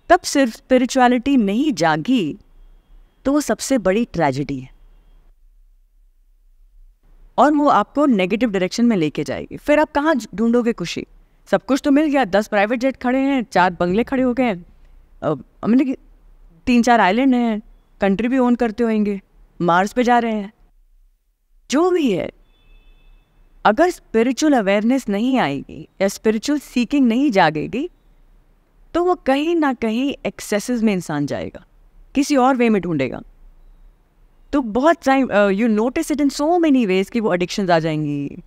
तब सिर्फ स्पिरिचुअलिटी नहीं जागी तो वो सबसे बड़ी ट्रेजिडी है और वो आपको नेगेटिव डायरेक्शन में लेके जाएगी फिर आप कहाँ ढूंढोगे खुशी सब कुछ तो मिल गया दस प्राइवेट जेट खड़े हैं चार बंगले खड़े हो गए हैं मतलब तीन चार आइलैंड हैं कंट्री भी ओन करते होंगे मार्स पे जा रहे हैं जो भी है अगर स्पिरिचुअल अवेयरनेस नहीं आएगी या स्पिरिचुअल सीकिंग नहीं जागेगी तो वो कहीं ना कहीं एक्सेसेस में इंसान जाएगा किसी और वे में ढूंढेगा तो बहुत time you notice it in so many ways कि वो एडिक्शन आ जाएंगी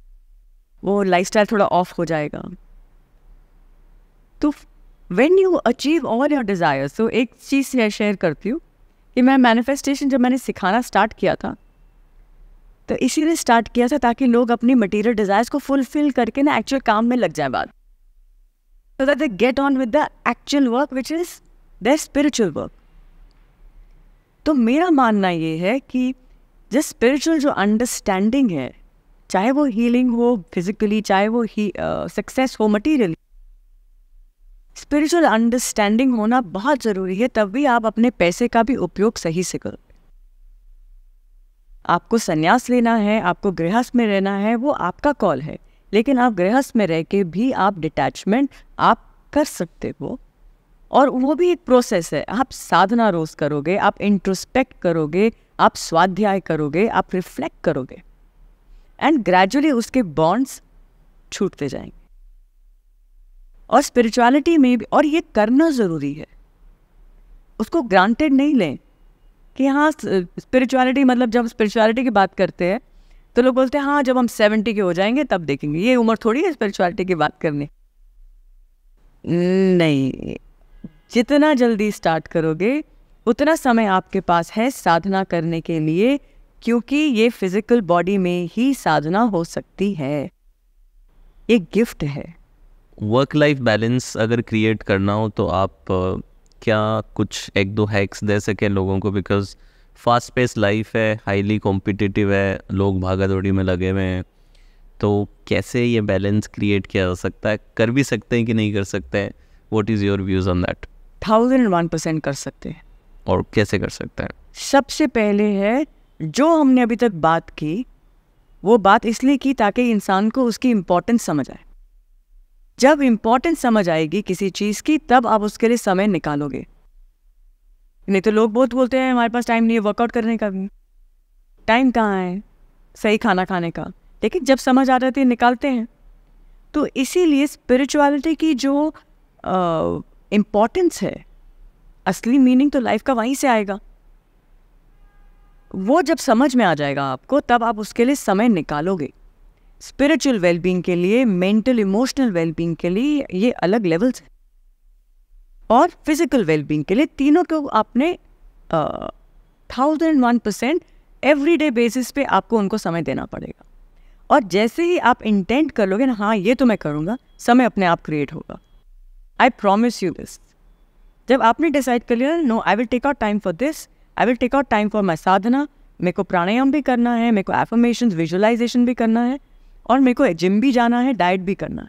वो लाइफ थोड़ा ऑफ हो जाएगा तो when you achieve all your desire so एक चीज़ मैं शेयर करती हूँ कि मैं मैनिफेस्टेशन जब मैंने सिखाना स्टार्ट किया था तो इसीलिए स्टार्ट किया था ताकि लोग अपनी मटेरियल डिज़ायर्स को फुलफिल करके ना एक्चुअल काम में लग जाए बाद so that they get on with the actual work which is the spiritual work तो मेरा मानना ये है कि जिस स्पिरिचुअल जो अंडरस्टैंडिंग है चाहे वो हीलिंग हो फिजिकली चाहे वो सक्सेस uh, हो मटीरियली स्पिरिचुअल अंडरस्टैंडिंग होना बहुत ज़रूरी है तब भी आप अपने पैसे का भी उपयोग सही से करो आपको संन्यास लेना है आपको गृहस्थ में रहना है वो आपका कॉल है लेकिन आप गृहस्थ में रह के भी आप डिटैचमेंट आप कर सकते हो और वो भी एक प्रोसेस है आप साधना रोज करोगे आप इंट्रोस्पेक्ट करोगे आप स्वाध्याय करोगे आप रिफ्लेक्ट करोगे एंड ग्रेजुअली उसके बॉन्ड्स छूटते जाएंगे और स्पिरिचुअलिटी में भी और ये करना ज़रूरी है उसको ग्रांटेड नहीं लें कि हाँ स्पिरिचुअलिटी मतलब जब स्पिरिचुअलिटी की बात करते हैं तो लोग बोलते हैं हाँ जब हम सेवेंटी के हो जाएंगे तब देखेंगे ये उम्र थोड़ी है स्पिरिचुअलिटी की बात करने नहीं जितना जल्दी स्टार्ट करोगे उतना समय आपके पास है साधना करने के लिए क्योंकि ये फिजिकल बॉडी में ही साधना हो सकती है ये गिफ्ट है वर्क लाइफ बैलेंस अगर क्रिएट करना हो तो आप क्या कुछ एक दो हैक्स दे सकें लोगों को बिकॉज फास्ट पेस लाइफ है हाईली कॉम्पिटिटिव है लोग भागा दौड़ी में लगे हुए हैं तो कैसे ये बैलेंस क्रिएट किया जा सकता है कर भी सकते हैं कि नहीं कर सकते हैं what is your views on that thousand one percent कर सकते हैं और कैसे कर सकते हैं सबसे पहले है जो हमने अभी तक बात की वो बात इसलिए की ताकि इंसान को उसकी इम्पोर्टेंस समझ आए जब इंपॉर्टेंस समझ आएगी किसी चीज़ की तब आप उसके लिए समय निकालोगे नहीं तो लोग बहुत बोलते हैं हमारे पास टाइम नहीं है वर्कआउट करने का भी टाइम कहाँ है सही खाना खाने का लेकिन जब समझ आ जाती है निकालते हैं तो इसीलिए स्पिरिचुअलिटी की जो इम्पोर्टेंस है असली मीनिंग तो लाइफ का वहीं से आएगा वो जब समझ में आ जाएगा आपको तब आप उसके लिए समय निकालोगे स्पिरिचुअल वेलबींग के लिए मेंटल इमोशनल वेलबींग के लिए ये अलग लेवल्स हैं और फिजिकल वेलबींग के लिए तीनों को आपने thousand one percent every day basis पे आपको उनको समय देना पड़ेगा और जैसे ही आप इंटेंट कर लोगे ना हाँ ये तो मैं करूँगा समय अपने आप क्रिएट होगा आई प्रोमिस यू दिस जब आपने डिसाइड कर लिया no I will take out time for this I will take out time for my sadhana मेरे को प्राणायाम भी करना है मेरे को एफर्मेशन विजुअलाइजेशन भी करना है और मेरे को जिम भी जाना है डाइट भी करना है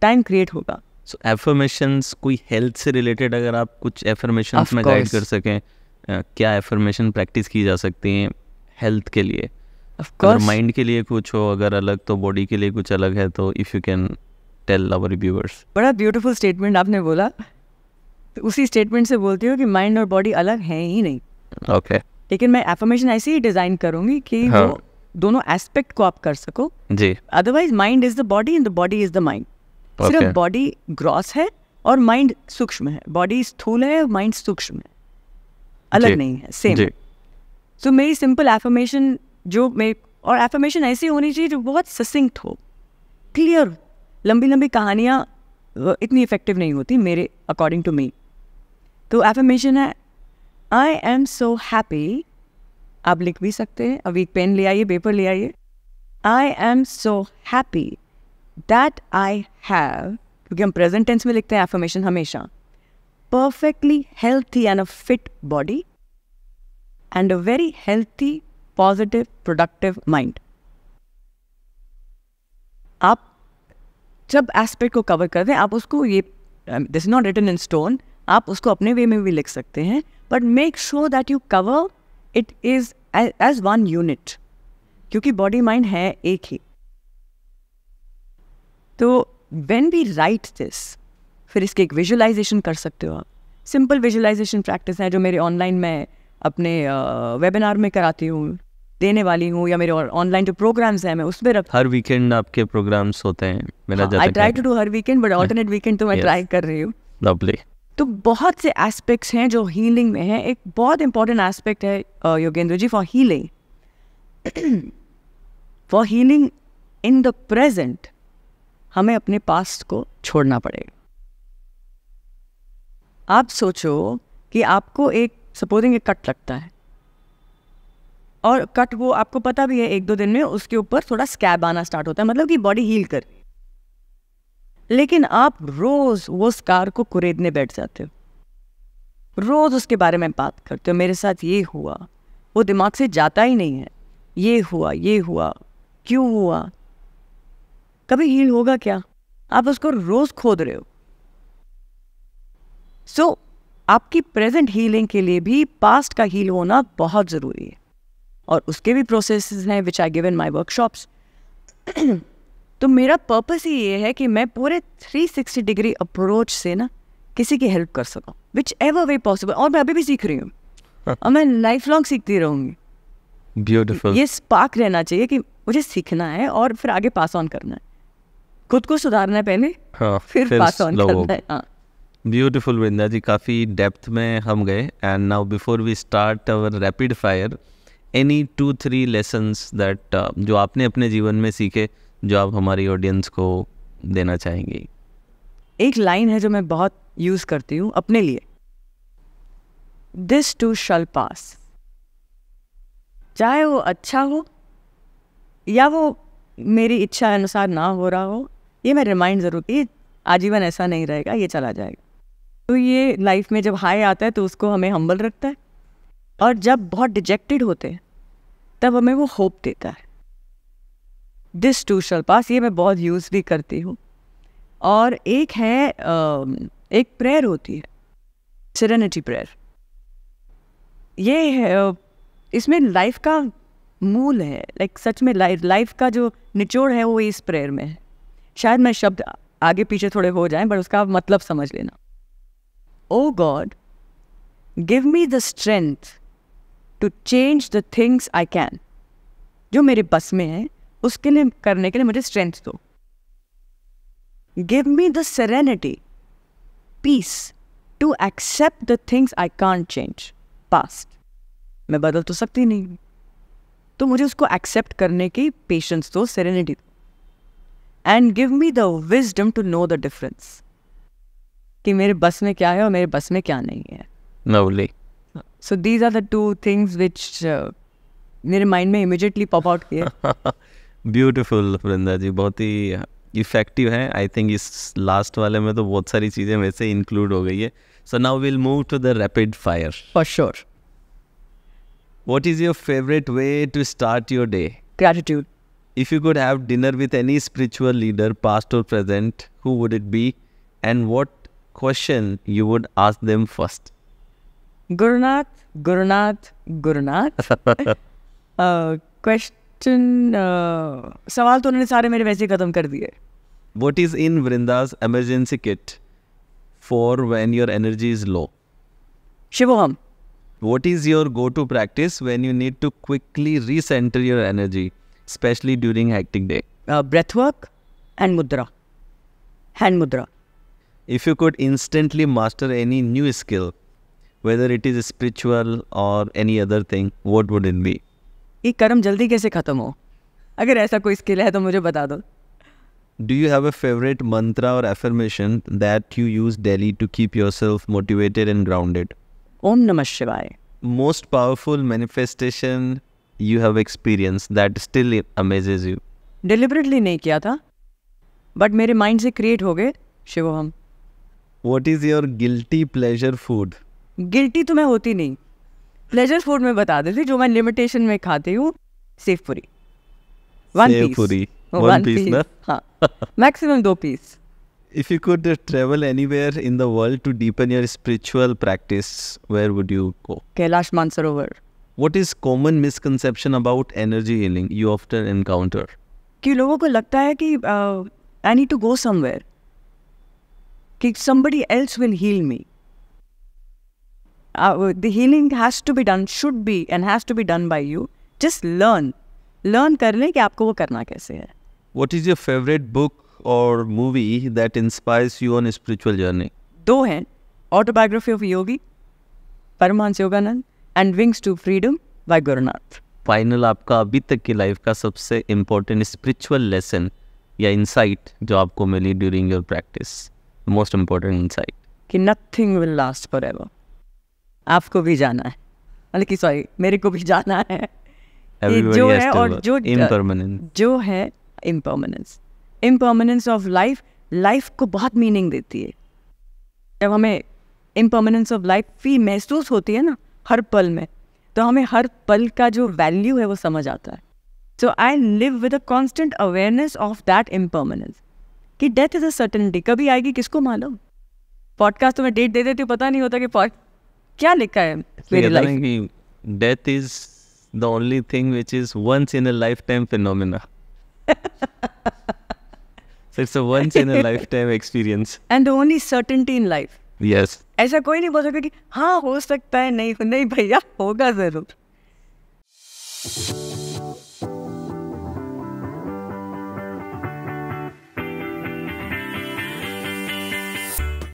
टाइम क्रिएट होगा सो so, एफर्मेशंस कोई हेल्थ से रिलेटेड अगर आप कुछ एफर्मेशंस में गाइड कर सकें क्या एफर्मेशन प्रैक्टिस की जा सकती हैं हेल्थ के लिए अगर माइंड के लिए कुछ हो अगर अलग तो बॉडी के लिए कुछ अलग है तो if you can tell our viewers बड़ा ब्यूटीफुल स्टेटमेंट आपने बोला तो उसी स्टेटमेंट से बोलती हूँ कि माइंड और बॉडी अलग है ही नहीं ओके okay. लेकिन मैं एफर्मेशन ऐसे ही डिज़ाइन करूंगी कि हाँ. वो दोनों एस्पेक्ट को आप कर सको जी otherwise mind is the body and the body is the mind सिर्फ बॉडी ग्रॉस है और माइंड सूक्ष्म है बॉडी स्थूल है और माइंड सूक्ष्म है अलग नहीं है सेम सो मेरी सिंपल एफर्मेशन जो मेरे और एफर्मेशन ऐसी होनी चाहिए जो बहुत ससिंक्ट हो क्लियर लंबी लंबी कहानियाँ इतनी इफेक्टिव नहीं होती मेरे अकॉर्डिंग टू मी तो एफर्मेशन है आई एम सो हैप्पी आप लिख भी सकते हैं अभी एक पेन ले आइए पेपर ले आइए I am so happy that I have क्योंकि हम प्रेजेंट टेंस में लिखते हैं एफर्मेशन हमेशा perfectly healthy and a fit body and a very healthy positive productive mind आप जब एस्पेक्ट को कवर कर दें आप उसको ये this not written in stone आप उसको अपने वे में भी लिख सकते हैं but make sure that you cover it is as one unit क्योंकि बॉडी माइंड है एक ही तो वेन वी राइट दिस फिर इसके एक विजुअलाइजेशन कर सकते हो आप सिंपल विजुअलाइजेशन प्रैक्टिस है जो मेरे ऑनलाइन में अपने वेबिनार में कराती हूँ देने वाली हूँ या मेरे ऑनलाइन जो प्रोग्राम्स हैं मैं उसमें रख हर वीकेंड आपके प्रोग्राम्स होते हैं मेरा आई ट्राई टू डू हर वीकेंड बट ऑल्टरनेट वीकेंड तो मैं ट्राई कर रही हूँ लवली तो बहुत से एस्पेक्ट्स हैं जो हीलिंग में हैं एक बहुत इंपॉर्टेंट एस्पेक्ट है Yogendra ji for healing for healing in the present हमें अपने पास्ट को छोड़ना पड़ेगा आप सोचो कि आपको एक सपोजिंग एक कट लगता है और कट वो आपको पता भी है एक दो दिन में उसके ऊपर थोड़ा स्कैब आना स्टार्ट होता है मतलब कि बॉडी हील कर रही लेकिन आप रोज वो कार को कुरेदने बैठ जाते हो रोज उसके बारे में बात करते हो मेरे साथ ये हुआ वो दिमाग से जाता ही नहीं है ये हुआ ये हुआ क्यों हुआ कभी हील होगा क्या आप उसको रोज खोद रहे हो सो so, आपकी प्रेजेंट हीलिंग के लिए भी पास्ट का हील होना बहुत ज़रूरी है और उसके भी प्रोसेस हैं विच I give in my workshops तो मेरा पर्पस ही ये है कि मैं पूरे 360 डिग्री अप्रोच से ना किसी की हेल्प कर सकूँ विच एवर वे पॉसिबल और मैं अभी भी सीख रही हूँ हाँ। और मैं लाइफ लॉन्ग सीखती रहूँगी ब्यूटिफुल ये स्पार्क रहना चाहिए कि मुझे सीखना है और फिर आगे पास ऑन करना है खुद को सुधारना है पहले हाँ, फिर फिर पास ऑन करना है ब्यूटिफुल हाँ। वृंदा जी काफ़ी डेप्थ में हम गए and now before we start our rapid fire any two three lessons that जो आपने अपने जीवन में सीखे जो आप हमारी ऑडियंस को देना चाहेंगे एक लाइन है जो मैं बहुत यूज़ करती हूँ अपने लिए दिस टू शल पास चाहे वो अच्छा हो या वो मेरी इच्छा अनुसार ना हो रहा हो ये मैं रिमाइंड ज़रूर की आजीवन ऐसा नहीं रहेगा ये चला जाएगा तो ये लाइफ में जब हाई आता है तो उसको हमें हम्बल रखता है और जब बहुत डिजेक्टेड होते हैं तब हमें वो होप देता है दिस टू शल पास ये मैं बहुत यूज़ भी करती हूँ और एक है एक प्रेयर होती है सिरेनिटी प्रेयर ये है इसमें लाइफ का मूल है लाइक सच में लाइफ लाइफ का जो निचोड़ है वो इस प्रेयर में है शायद मैं शब्द आगे पीछे थोड़े हो जाएं बट उसका मतलब समझ लेना O God give me the strength to change the things I can जो मेरे बस में है उसके लिए करने के लिए मुझे स्ट्रेंथ दो give me the serenity peace to accept the things I can't change past मैं बदल तो सकती नहीं हूँ तो मुझे उसको एक्सेप्ट करने की पेशेंस दो सेरेनिटी दो and give me the wisdom to know the difference कि मेरे बस में क्या है और मेरे बस में क्या नहीं है नवली so these are the two things which मेरे माइंड में इमिजिएटली पॉप आउट किए ब्यूटिफुल वृंदा जी बहुत ही इफेक्टिव है आई थिंक इस लास्ट वाले में तो बहुत सारी चीज़ें वैसे इंक्लूड हो गई है so now will move to the rapid fire for sure what is your favourite way to start your day gratitude if you could have dinner with any spiritual leader past और present who would it be and what question you would ask them first Gurunath Gurunath Gurunath question question uh, सवाल तो उन्होंने सारे मेरे वैसे खत्म कर दिए what is in Vrinda's emergency kit for when your energy is low Shivoham what is your go to practice when you need to quickly recenter your energy especially during acting day breathwork and mudra hand mudra if you could instantly master any new skill whether it is spiritual और any other thing what would it be कि कर्म जल्दी कैसे खत्म हो अगर ऐसा कोई स्किल है तो मुझे बता दो do you have a favourite mantra और affirmation that you use daily to keep yourself motivated and grounded Om Namah Shivaya most powerful manifestation you have experience that still amazes you deliberately नहीं किया था बट मेरे माइंड से क्रिएट हो गए शिवो what is your guilty pleasure food guilty तो मैं होती नहीं प्लेजर फूड में बता देती जो मैं लिमिटेशन में खाती हूँ सेफ पूरी world practice where would you go Kailash Mansarovar What is common misconception about लोगों को लगता है की any to go to go somewhere. कि somebody else will heal uh, the healing has to be done, should be and has to be done by you. Just learn. Learn कर लें कि आपको वो करना कैसे है What is your favorite book or movie that inspires you on spiritual journey? दो हैं Autobiography of Yogi, Paramahansa Yoganand and Wings to Freedom by Gurunath. Final आपका अभी तक की लाइफ का सबसे इम्पोर्टेंट स्पिरिचुअल लेसन या इंसाइट जो आपको मिली during your practice most important insight कि nothing will last forever आपको भी जाना है मतलब कि सॉरी मेरे को भी जाना है तो जो है और जो जो है impermanence impermanence of life life को बहुत मीनिंग देती है जब हमें इम्परमानेंस ऑफ लाइफ भी महसूस होती है ना हर पल में तो हमें हर पल का जो वैल्यू है वो समझ आता है so I live with a constant awareness of that impermanence कि डेथ इज़ अ सर्टनिटी कभी आएगी किसको मालूम पॉडकास्ट तो मैं डेट दे देती हूँ पता नहीं होता कि क्या लिखा है मेरी लाइफ में death is the only thing which is once in a lifetime phenomena so it's a once in a lifetime experience and the only certainty in life yes ऐसा कोई नहीं बोल सकता कि हाँ हो सकता है नहीं नहीं भैया होगा जरूर